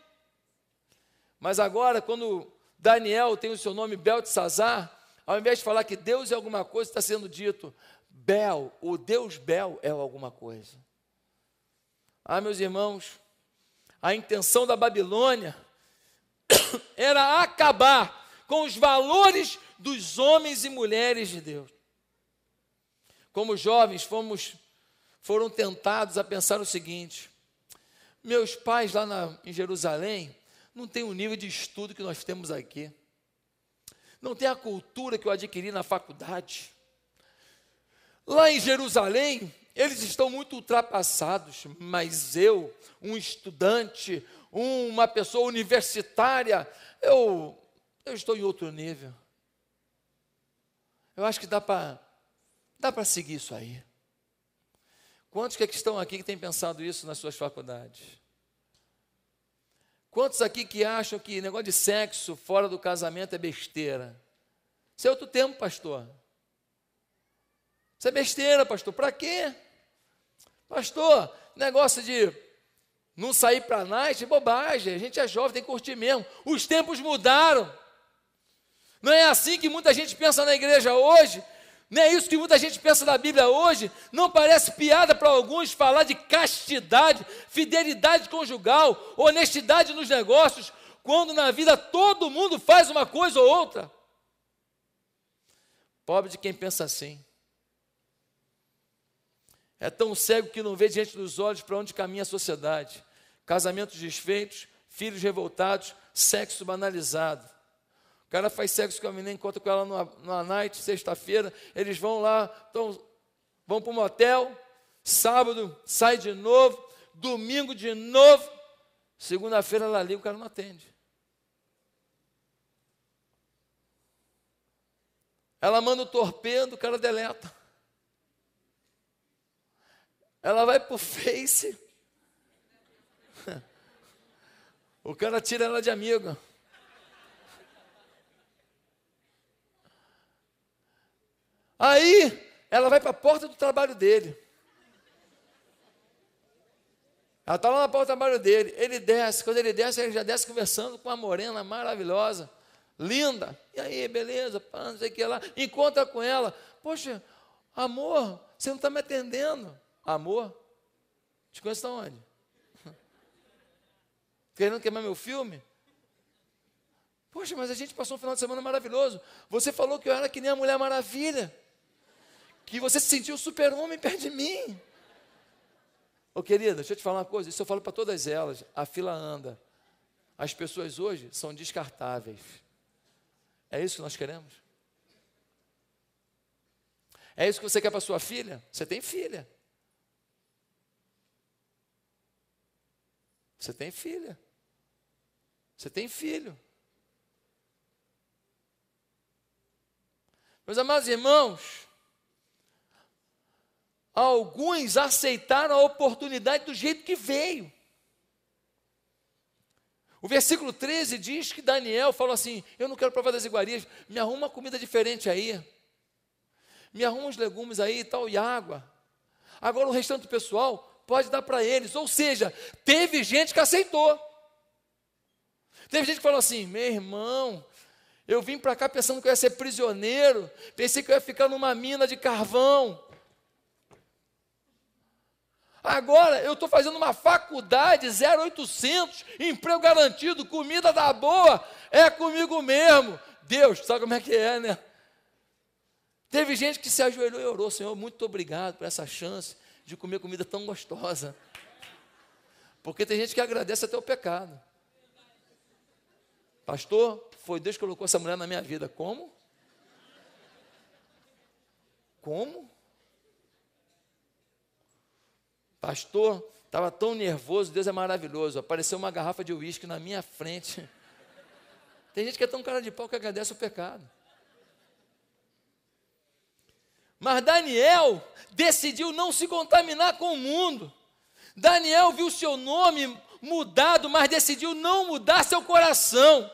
[SPEAKER 1] Mas agora, quando Daniel tem o seu nome Beltesazar, ao invés de falar que Deus é alguma coisa, está sendo dito, Bel, o Deus Bel é alguma coisa. Ah, meus irmãos, a intenção da Babilônia era acabar com os valores dos homens e mulheres de Deus. Como jovens, fomos foram tentados a pensar o seguinte: meus pais lá na, em Jerusalém não têm o nível de estudo que nós temos aqui, não tem a cultura que eu adquiri na faculdade. Lá em Jerusalém, eles estão muito ultrapassados, mas eu, um estudante, uma pessoa universitária, eu, eu estou em outro nível. Eu acho que dá para dá para seguir isso aí. Quantos é que estão aqui que têm pensado isso nas suas faculdades? Quantos aqui que acham que negócio de sexo fora do casamento é besteira? Isso é outro tempo, pastor. Isso é besteira, pastor. Para quê? Pastor, negócio de não sair para night é bobagem. A gente é jovem, tem que curtir mesmo. Os tempos mudaram. Não é assim que muita gente pensa na igreja hoje. Não é isso que muita gente pensa da Bíblia hoje? Não parece piada para alguns falar de castidade, fidelidade conjugal, honestidade nos negócios, quando na vida todo mundo faz uma coisa ou outra? Pobre de quem pensa assim. É tão cego que não vê diante dos olhos para onde caminha a sociedade. Casamentos desfeitos, filhos revoltados, sexo banalizado. O cara faz sexo com a menina, encontra com ela numa, numa night, sexta-feira, eles vão lá, tão, vão para um motel, sábado sai de novo, domingo de novo, segunda-feira ela liga, o cara não atende. Ela manda o torpedo, o cara deleta. Ela vai para o Face, o cara tira ela de amigo. Aí ela vai para a porta do trabalho dele. Ela está lá na porta do trabalho dele. Ele desce. Quando ele desce, ele já desce conversando com uma morena maravilhosa, linda. E aí, beleza, pá, não sei o que lá. Encontra com ela. Poxa, amor, você não está me atendendo. Amor? Te conheço de onde? Querendo queimar meu filme? Poxa, mas a gente passou um final de semana maravilhoso. Você falou que eu era que nem a Mulher Maravilha que você se sentiu super-homem perto de mim. Ô querida, deixa eu te falar uma coisa, isso eu falo para todas elas, a fila anda. As pessoas hoje são descartáveis. É isso que nós queremos? É isso que você quer para sua filha? Você tem filha. Você tem filha. Você tem filho. Meus amados irmãos, alguns aceitaram a oportunidade do jeito que veio. O versículo 13 diz que Daniel falou assim: Eu não quero provar das iguarias, me arruma uma comida diferente aí, me arruma uns legumes aí e tal, e água. Agora o restante do pessoal pode dar para eles. Ou seja, teve gente que aceitou. Teve gente que falou assim: Meu irmão, eu vim para cá pensando que eu ia ser prisioneiro, pensei que eu ia ficar numa mina de carvão. Agora eu estou fazendo uma faculdade 0800, emprego garantido, comida da tá boa, é comigo mesmo. Deus, sabe como é que é, né? Teve gente que se ajoelhou e orou, Senhor, muito obrigado por essa chance de comer comida tão gostosa. Porque tem gente que agradece até o pecado. Pastor, foi Deus que colocou essa mulher na minha vida. Como? Como? Pastor, estava tão nervoso, Deus é maravilhoso. Apareceu uma garrafa de uísque na minha frente. Tem gente que é tão cara de pau que agradece o pecado. Mas Daniel decidiu não se contaminar com o mundo. Daniel viu seu nome mudado, mas decidiu não mudar seu coração.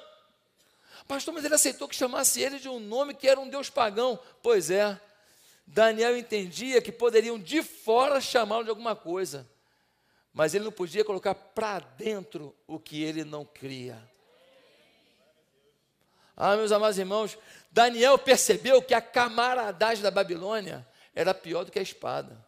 [SPEAKER 1] Pastor, mas ele aceitou que chamasse ele de um nome que era um Deus pagão. Pois é, Daniel entendia que poderiam de fora chamá-lo de alguma coisa, mas ele não podia colocar para dentro o que ele não cria. Ah, meus amados irmãos, Daniel percebeu que a camaradagem da Babilônia era pior do que a espada.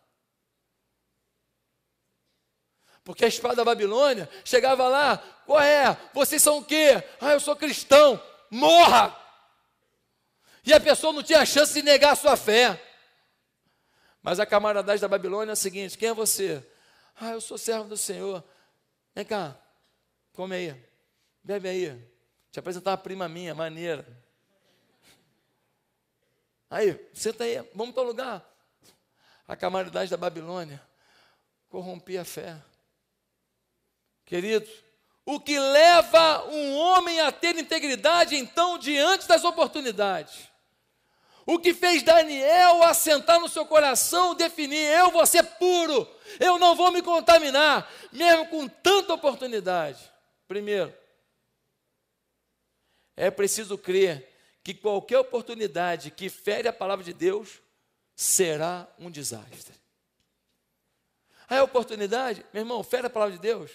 [SPEAKER 1] Porque a espada da Babilônia chegava lá, qual é? Vocês são o quê? Ah, eu sou cristão, morra! E a pessoa não tinha chance de negar a sua fé. Mas a camaradagem da Babilônia é a seguinte: quem é você? Ah, eu sou servo do Senhor. Vem cá, come aí, bebe aí. Te apresentar uma prima minha, maneira. Aí, senta aí, vamos para o lugar. A camaradagem da Babilônia corrompia a fé. Querido, o que leva um homem a ter integridade, então, diante das oportunidades? O que fez Daniel assentar no seu coração, definir: eu vou ser puro, eu não vou me contaminar, mesmo com tanta oportunidade. Primeiro, é preciso crer que qualquer oportunidade que fere a palavra de Deus será um desastre. Aí a oportunidade, meu irmão, fere a palavra de Deus,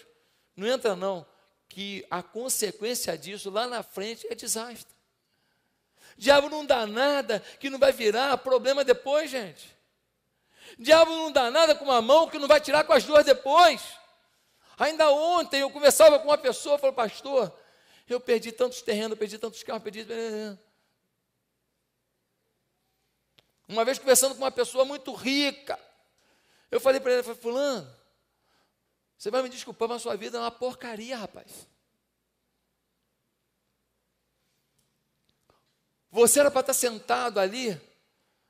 [SPEAKER 1] não entra não, que a consequência disso lá na frente é desastre. Diabo não dá nada que não vai virar problema depois, gente. Diabo não dá nada com uma mão que não vai tirar com as duas depois. Ainda ontem eu conversava com uma pessoa, falou, pastor, eu perdi tantos terrenos, perdi tantos carros, perdi. Uma vez conversando com uma pessoa muito rica, eu falei para ele, falei, fulano, você vai me desculpar, mas a sua vida é uma porcaria, rapaz. Você era para estar tá sentado ali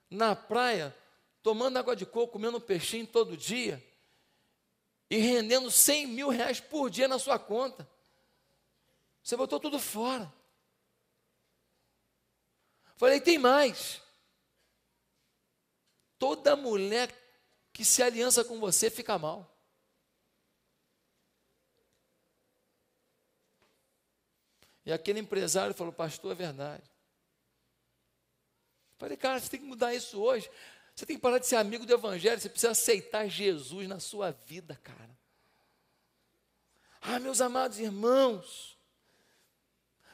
[SPEAKER 1] na praia, tomando água de coco, comendo um peixinho todo dia e rendendo 100 mil reais por dia na sua conta. Você botou tudo fora. Falei, tem mais. Toda mulher que se aliança com você fica mal. E aquele empresário falou: Pastor, é verdade. Falei, cara, você tem que mudar isso hoje. Você tem que parar de ser amigo do Evangelho, você precisa aceitar Jesus na sua vida, cara. Ah, meus amados irmãos,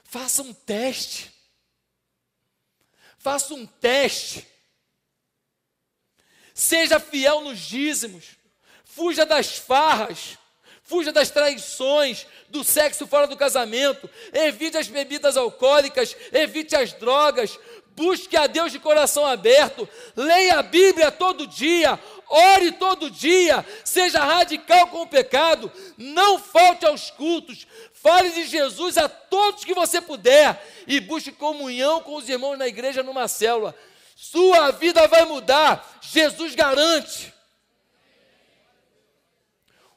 [SPEAKER 1] faça um teste. Faça um teste. Seja fiel nos dízimos. Fuja das farras. Fuja das traições, do sexo fora do casamento. Evite as bebidas alcoólicas. Evite as drogas busque a Deus de coração aberto, leia a Bíblia todo dia, ore todo dia, seja radical com o pecado, não falte aos cultos, fale de Jesus a todos que você puder e busque comunhão com os irmãos na igreja, numa célula. Sua vida vai mudar, Jesus garante.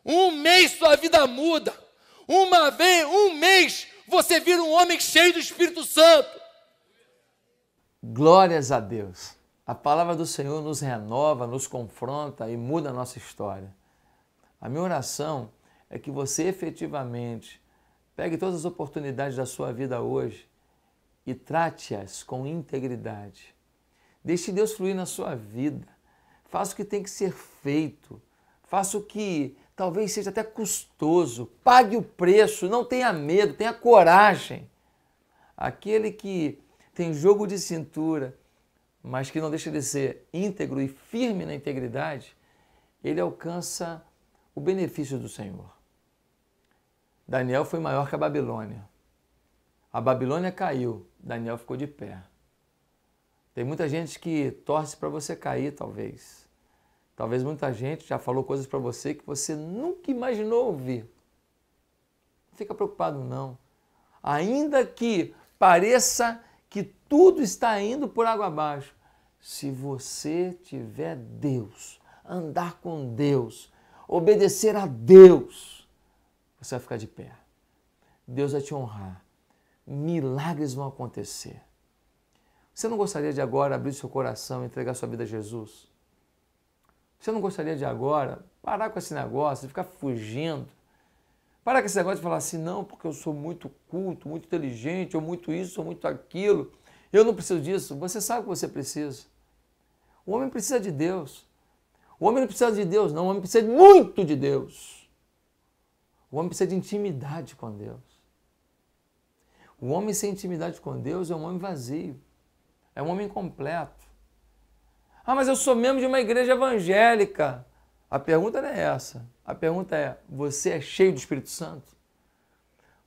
[SPEAKER 1] Um mês sua vida muda, uma vez, um mês, você vira um homem cheio do Espírito Santo. Glórias a Deus. A palavra do Senhor nos renova, nos confronta e muda a nossa história. A minha oração é que você efetivamente pegue todas as oportunidades da sua vida hoje e trate-as com integridade. Deixe Deus fluir na sua vida. Faça o que tem que ser feito. Faça o que talvez seja até custoso. Pague o preço. Não tenha medo, tenha coragem. Aquele que tem jogo de cintura, mas que não deixa de ser íntegro e firme na integridade, ele alcança o benefício do Senhor. Daniel foi maior que a Babilônia. A Babilônia caiu, Daniel ficou de pé. Tem muita gente que torce para você cair, talvez. Talvez muita gente já falou coisas para você que você nunca imaginou ouvir. Não fica preocupado, não. Ainda que pareça que tudo está indo por água abaixo. Se você tiver Deus, andar com Deus, obedecer a Deus, você vai ficar de pé. Deus vai te honrar. Milagres vão acontecer. Você não gostaria de agora abrir seu coração e entregar sua vida a Jesus? Você não gostaria de agora parar com esse negócio, de ficar fugindo, para com esse negócio de falar assim, não, porque eu sou muito culto, muito inteligente, ou muito isso, ou muito aquilo. Eu não preciso disso. Você sabe o que você precisa. O homem precisa de Deus. O homem não precisa de Deus, não. O homem precisa muito de Deus. O homem precisa de intimidade com Deus. O homem sem intimidade com Deus é um homem vazio. É um homem incompleto. Ah, mas eu sou membro de uma igreja evangélica. A pergunta não é essa. A pergunta é: você é cheio do Espírito Santo?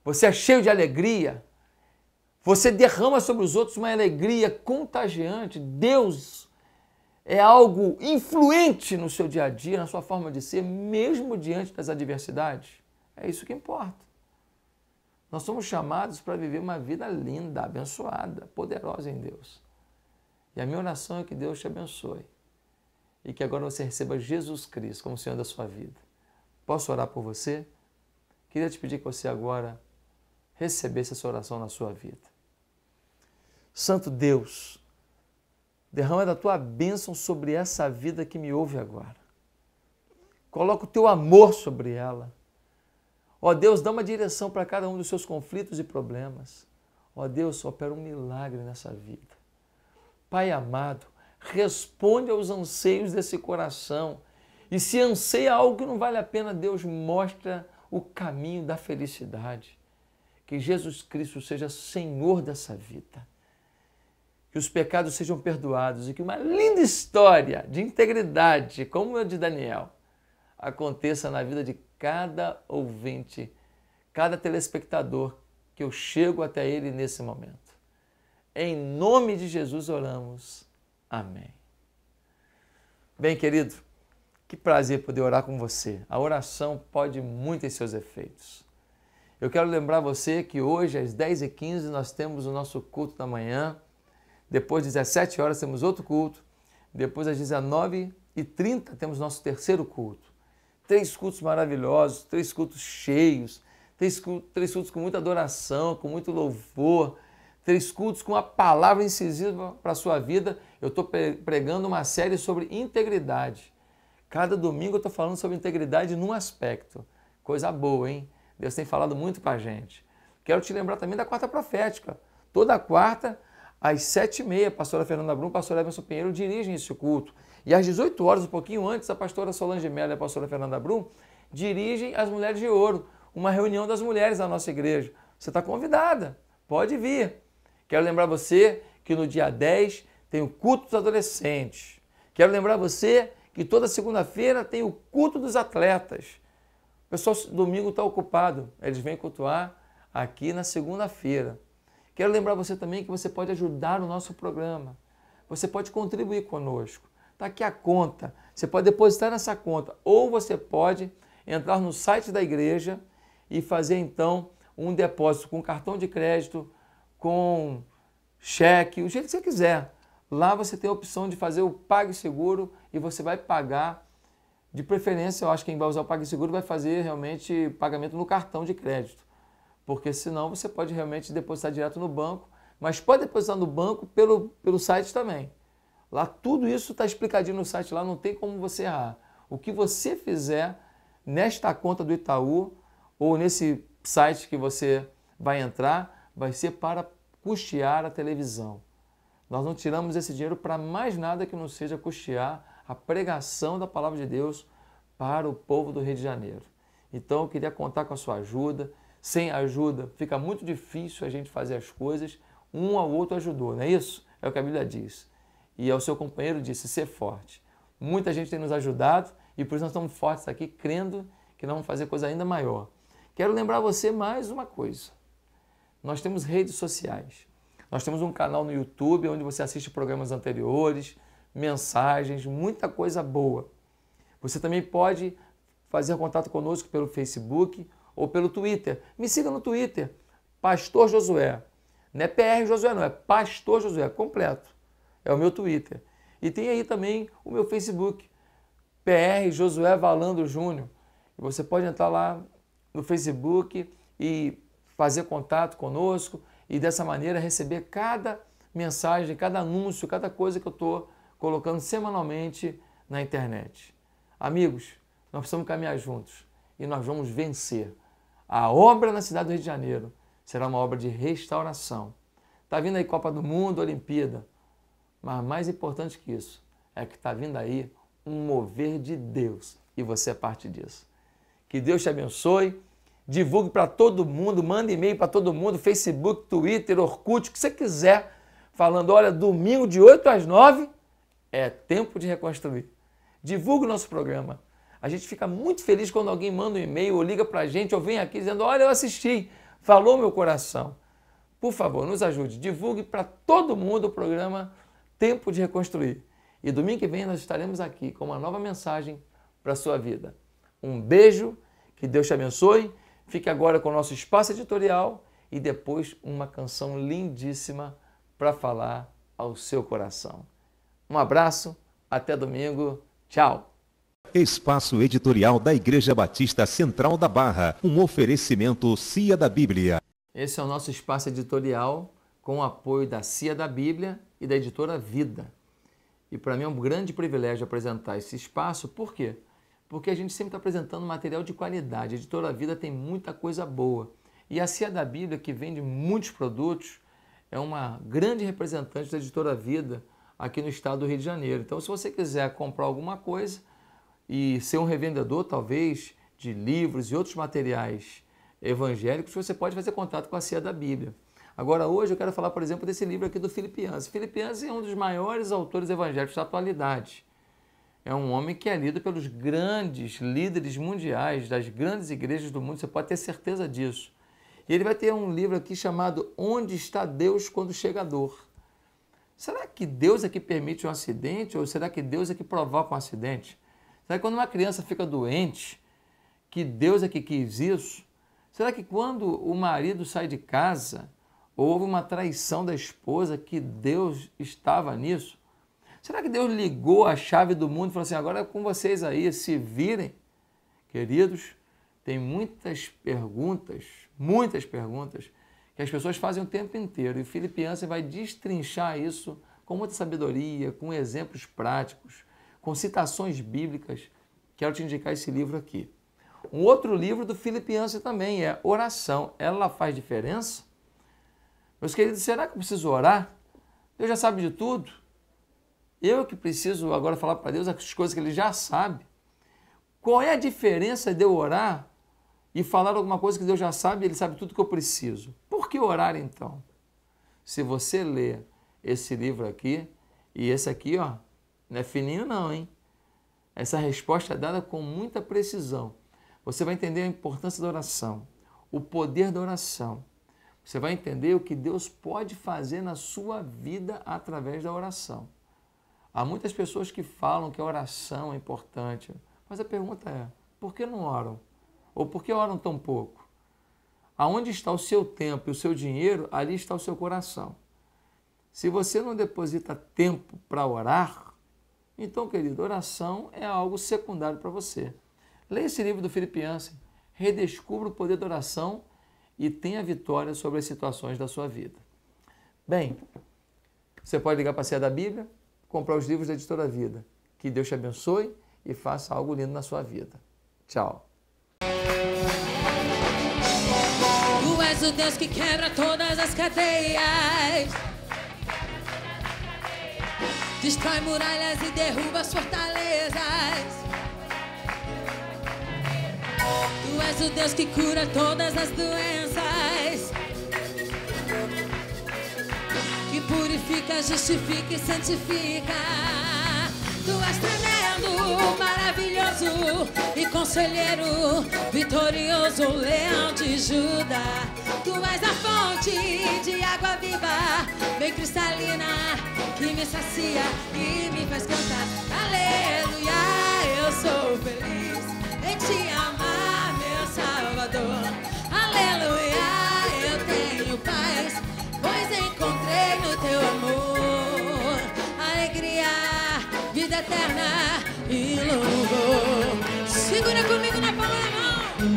[SPEAKER 1] Você é cheio de alegria? Você derrama sobre os outros uma alegria contagiante. Deus é algo influente no seu dia a dia, na sua forma de ser, mesmo diante das adversidades. É isso que importa. Nós somos chamados para viver uma vida linda, abençoada, poderosa em Deus. E a minha oração é que Deus te abençoe e que agora você receba Jesus Cristo como Senhor da sua vida. Posso orar por você? Queria te pedir que você agora recebesse essa oração na sua vida. Santo Deus, derrama da tua bênção sobre essa vida que me ouve agora. Coloca o teu amor sobre ela. Ó oh, Deus, dá uma direção para cada um dos seus conflitos e problemas. Ó oh, Deus, opera um milagre nessa vida. Pai amado, responde aos anseios desse coração. E se anseia algo que não vale a pena, Deus mostra o caminho da felicidade. Que Jesus Cristo seja Senhor dessa vida. Que os pecados sejam perdoados e que uma linda história de integridade, como a de Daniel, aconteça na vida de cada ouvinte, cada telespectador que eu chego até ele nesse momento. Em nome de Jesus oramos. Amém. Bem, querido, que prazer poder orar com você. A oração pode muito em seus efeitos. Eu quero lembrar você que hoje, às 10h15, nós temos o nosso culto da manhã. Depois, às 17 horas, temos outro culto. Depois, às 19h30, temos nosso terceiro culto. Três cultos maravilhosos, três cultos cheios, três cultos, três cultos com muita adoração, com muito louvor Três cultos com a palavra incisiva para a sua vida. Eu estou pregando uma série sobre integridade. Cada domingo eu estou falando sobre integridade num aspecto. Coisa boa, hein? Deus tem falado muito com a gente. Quero te lembrar também da quarta profética. Toda quarta, às sete e meia, a pastora Fernanda Brum, a pastora Everson Pinheiro dirigem esse culto. E às 18 horas, um pouquinho antes, a pastora Solange Mello e a pastora Fernanda Brum dirigem as Mulheres de Ouro, uma reunião das mulheres da nossa igreja. Você está convidada, pode vir. Quero lembrar você que no dia 10 tem o culto dos adolescentes. Quero lembrar você que toda segunda-feira tem o culto dos atletas. O pessoal domingo está ocupado, eles vêm cultuar aqui na segunda-feira. Quero lembrar você também que você pode ajudar o nosso programa. Você pode contribuir conosco. Está aqui a conta. Você pode depositar nessa conta. Ou você pode entrar no site da igreja e fazer então um depósito com cartão de crédito, com cheque, o jeito que você quiser. Lá você tem a opção de fazer o PagSeguro e você vai pagar. De preferência, eu acho que quem vai usar o PagSeguro vai fazer realmente pagamento no cartão de crédito. Porque senão você pode realmente depositar direto no banco, mas pode depositar no banco pelo, pelo site também. Lá tudo isso está explicadinho no site, lá não tem como você errar. O que você fizer nesta conta do Itaú ou nesse site que você vai entrar vai ser para custear a televisão. Nós não tiramos esse dinheiro para mais nada que não seja custear a pregação da palavra de Deus para o povo do Rio de Janeiro. Então eu queria contar com a sua ajuda. Sem ajuda fica muito difícil a gente fazer as coisas. Um ao outro ajudou, não é isso? É o que a Bíblia diz. E ao é seu companheiro disse: ser forte. Muita gente tem nos ajudado e por isso nós estamos fortes aqui, crendo que nós vamos fazer coisa ainda maior. Quero lembrar você mais uma coisa. Nós temos redes sociais. Nós temos um canal no YouTube onde você assiste programas anteriores, mensagens, muita coisa boa. Você também pode fazer contato conosco pelo Facebook ou pelo Twitter. Me siga no Twitter, Pastor Josué. Não é PR Josué, não, é Pastor Josué, completo. É o meu Twitter. E tem aí também o meu Facebook, PR Josué Valando Júnior. Você pode entrar lá no Facebook e fazer contato conosco e dessa maneira receber cada mensagem, cada anúncio, cada coisa que eu estou colocando semanalmente na internet. Amigos, nós precisamos caminhar juntos e nós vamos vencer. A obra na cidade do Rio de Janeiro será uma obra de restauração. Está vindo aí Copa do Mundo, Olimpíada, mas mais importante que isso é que está vindo aí um mover de Deus e você é parte disso. Que Deus te abençoe divulgue para todo mundo, manda e-mail para todo mundo, Facebook, Twitter, Orkut, o que você quiser, falando, olha, domingo de 8 às 9 é tempo de reconstruir. Divulgue o nosso programa. A gente fica muito feliz quando alguém manda um e-mail ou liga para a gente ou vem aqui dizendo, olha, eu assisti, falou meu coração. Por favor, nos ajude, divulgue para todo mundo o programa Tempo de Reconstruir. E domingo que vem nós estaremos aqui com uma nova mensagem para a sua vida. Um beijo, que Deus te abençoe Fique agora com o nosso espaço editorial e depois uma canção lindíssima para falar ao seu coração. Um abraço, até domingo, tchau!
[SPEAKER 2] Espaço Editorial da Igreja Batista Central da Barra, um oferecimento Cia da Bíblia.
[SPEAKER 1] Esse é o nosso espaço editorial com o apoio da Cia da Bíblia e da editora Vida. E para mim é um grande privilégio apresentar esse espaço, por quê? porque a gente sempre está apresentando material de qualidade. A Editora Vida tem muita coisa boa. E a Cia da Bíblia, que vende muitos produtos, é uma grande representante da Editora Vida aqui no estado do Rio de Janeiro. Então, se você quiser comprar alguma coisa e ser um revendedor, talvez, de livros e outros materiais evangélicos, você pode fazer contato com a Cia da Bíblia. Agora, hoje eu quero falar, por exemplo, desse livro aqui do Filipianse. Filipianse é um dos maiores autores evangélicos da atualidade é um homem que é lido pelos grandes líderes mundiais, das grandes igrejas do mundo, você pode ter certeza disso. E ele vai ter um livro aqui chamado Onde está Deus quando chega a dor? Será que Deus é que permite um acidente ou será que Deus é que provoca um acidente? Será que quando uma criança fica doente, que Deus é que quis isso? Será que quando o marido sai de casa, houve uma traição da esposa, que Deus estava nisso? Será que Deus ligou a chave do mundo e falou assim: agora é com vocês aí, se virem? Queridos, tem muitas perguntas, muitas perguntas que as pessoas fazem o tempo inteiro. E Felipe vai destrinchar isso com muita sabedoria, com exemplos práticos, com citações bíblicas. Quero te indicar esse livro aqui. Um outro livro do Filipiança também é Oração. Ela faz diferença? Meus queridos, será que eu preciso orar? Deus já sabe de tudo? Eu que preciso agora falar para Deus as coisas que ele já sabe. Qual é a diferença de eu orar e falar alguma coisa que Deus já sabe, ele sabe tudo que eu preciso? Por que orar então? Se você ler esse livro aqui, e esse aqui, ó, não é fininho não, hein? Essa resposta é dada com muita precisão. Você vai entender a importância da oração, o poder da oração. Você vai entender o que Deus pode fazer na sua vida através da oração. Há muitas pessoas que falam que a oração é importante, mas a pergunta é: por que não oram? Ou por que oram tão pouco? Aonde está o seu tempo e o seu dinheiro, ali está o seu coração. Se você não deposita tempo para orar, então, querido, oração é algo secundário para você. Leia esse livro do Filipenses, redescubra o poder da oração e tenha vitória sobre as situações da sua vida. Bem, você pode ligar para a Ceia da Bíblia, comprar os livros da Editora Vida. Que Deus te abençoe e faça algo lindo na sua vida. Tchau.
[SPEAKER 2] Tu és o Deus que quebra todas as cadeias. Destrói muralhas e derruba as fortalezas. Tu és o Deus que cura todas as doenças. purifica, justifica e santifica. Tu és tremendo, maravilhoso e conselheiro, vitorioso, leão de Judá. Tu és a fonte de água viva, bem cristalina, que me sacia e me faz cantar. Aleluia, eu sou feliz em te amar, meu Salvador. Aleluia, eu tenho paz encontrei no teu amor alegria, vida eterna e louvor. Segura comigo na palma da mão.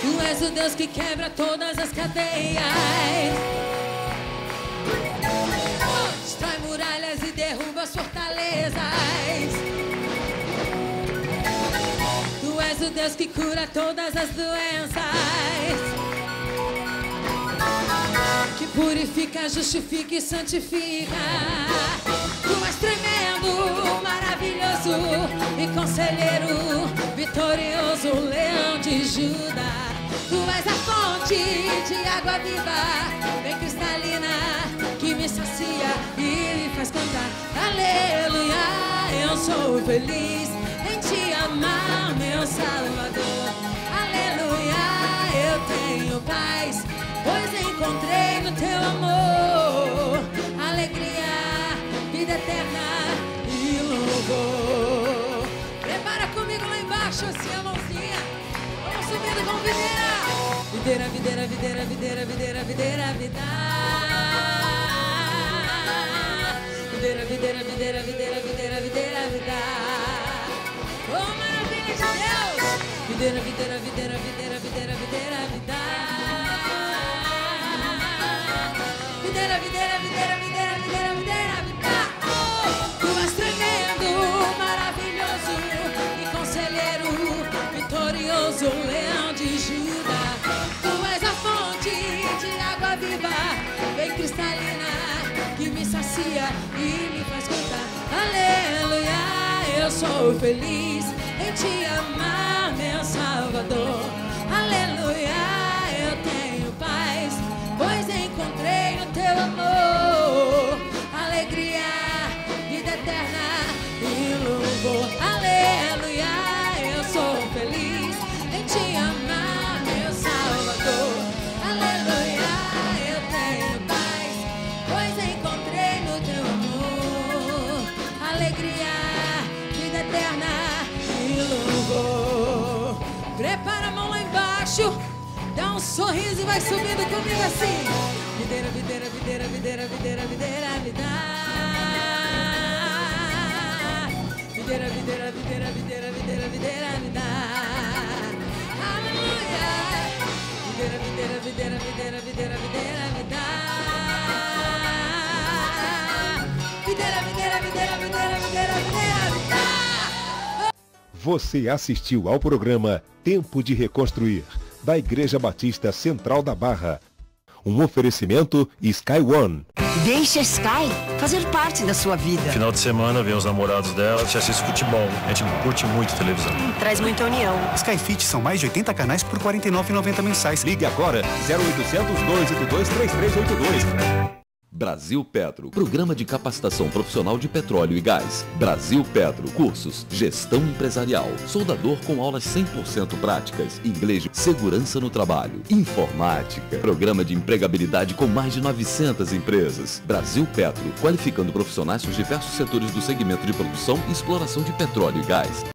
[SPEAKER 2] Tu és o Deus que quebra todas as cadeias. nosso Deus que cura todas as doenças. Que purifica, justifica e santifica. Tu és tremendo, maravilhoso e conselheiro, vitorioso, leão de Judá. Tu és a fonte de água viva, bem cristalina, que me sacia e me faz cantar. Aleluia, eu sou feliz te amar, meu Salvador. Aleluia, eu tenho paz, pois encontrei no teu amor alegria, vida eterna e louvor. Prepara comigo lá embaixo, assim a mãozinha. Vamos subindo com videira. Videira, videira, videira, videira, videira, videira, videira. Videira, videira, videira, videira, videira, videira, videira. Oh, maravilha de Deus! Videira, videira, videira, videira, videira, videira, vida. Videira, videira, videira, videira, videira, videira, vida. tu és tremendo, maravilhoso e conselheiro, vitorioso, leão de Judá. Tu és a fonte de água viva, bem cristalina, que me sacia e me faz cantar. Aleluia! sou feliz em te amar, meu Salvador. Aleluia, eu tenho paz, pois encontrei no teu amor. Sorriso e vai subindo comigo assim. Videira, videira, videira, videira, videira, videira, me dá. Videira, videira, videira, videira, videira, videira, me dá. Aleluia. Videira, videira, videira, videira, videira, videira, vida. dá. Videira, videira, videira, videira, videira, videira, me Você assistiu ao programa Tempo de Reconstruir da Igreja Batista Central da Barra. Um oferecimento Sky One.
[SPEAKER 3] Deixa a Sky fazer parte da sua vida.
[SPEAKER 2] Final de semana, vem os namorados dela, te assiste futebol. A gente curte muito televisão.
[SPEAKER 3] Hum, traz muita união.
[SPEAKER 2] Sky Fit são mais de 80 canais por R$ 49,90 mensais. Ligue agora 0800 282 3382. Brasil
[SPEAKER 1] Petro, programa de capacitação profissional de petróleo e gás. Brasil Petro, cursos, gestão empresarial, soldador com aulas 100% práticas, inglês, segurança no trabalho, informática, programa de empregabilidade com mais de 900 empresas. Brasil Petro, qualificando profissionais dos diversos setores do segmento de produção e exploração de petróleo e
[SPEAKER 2] gás.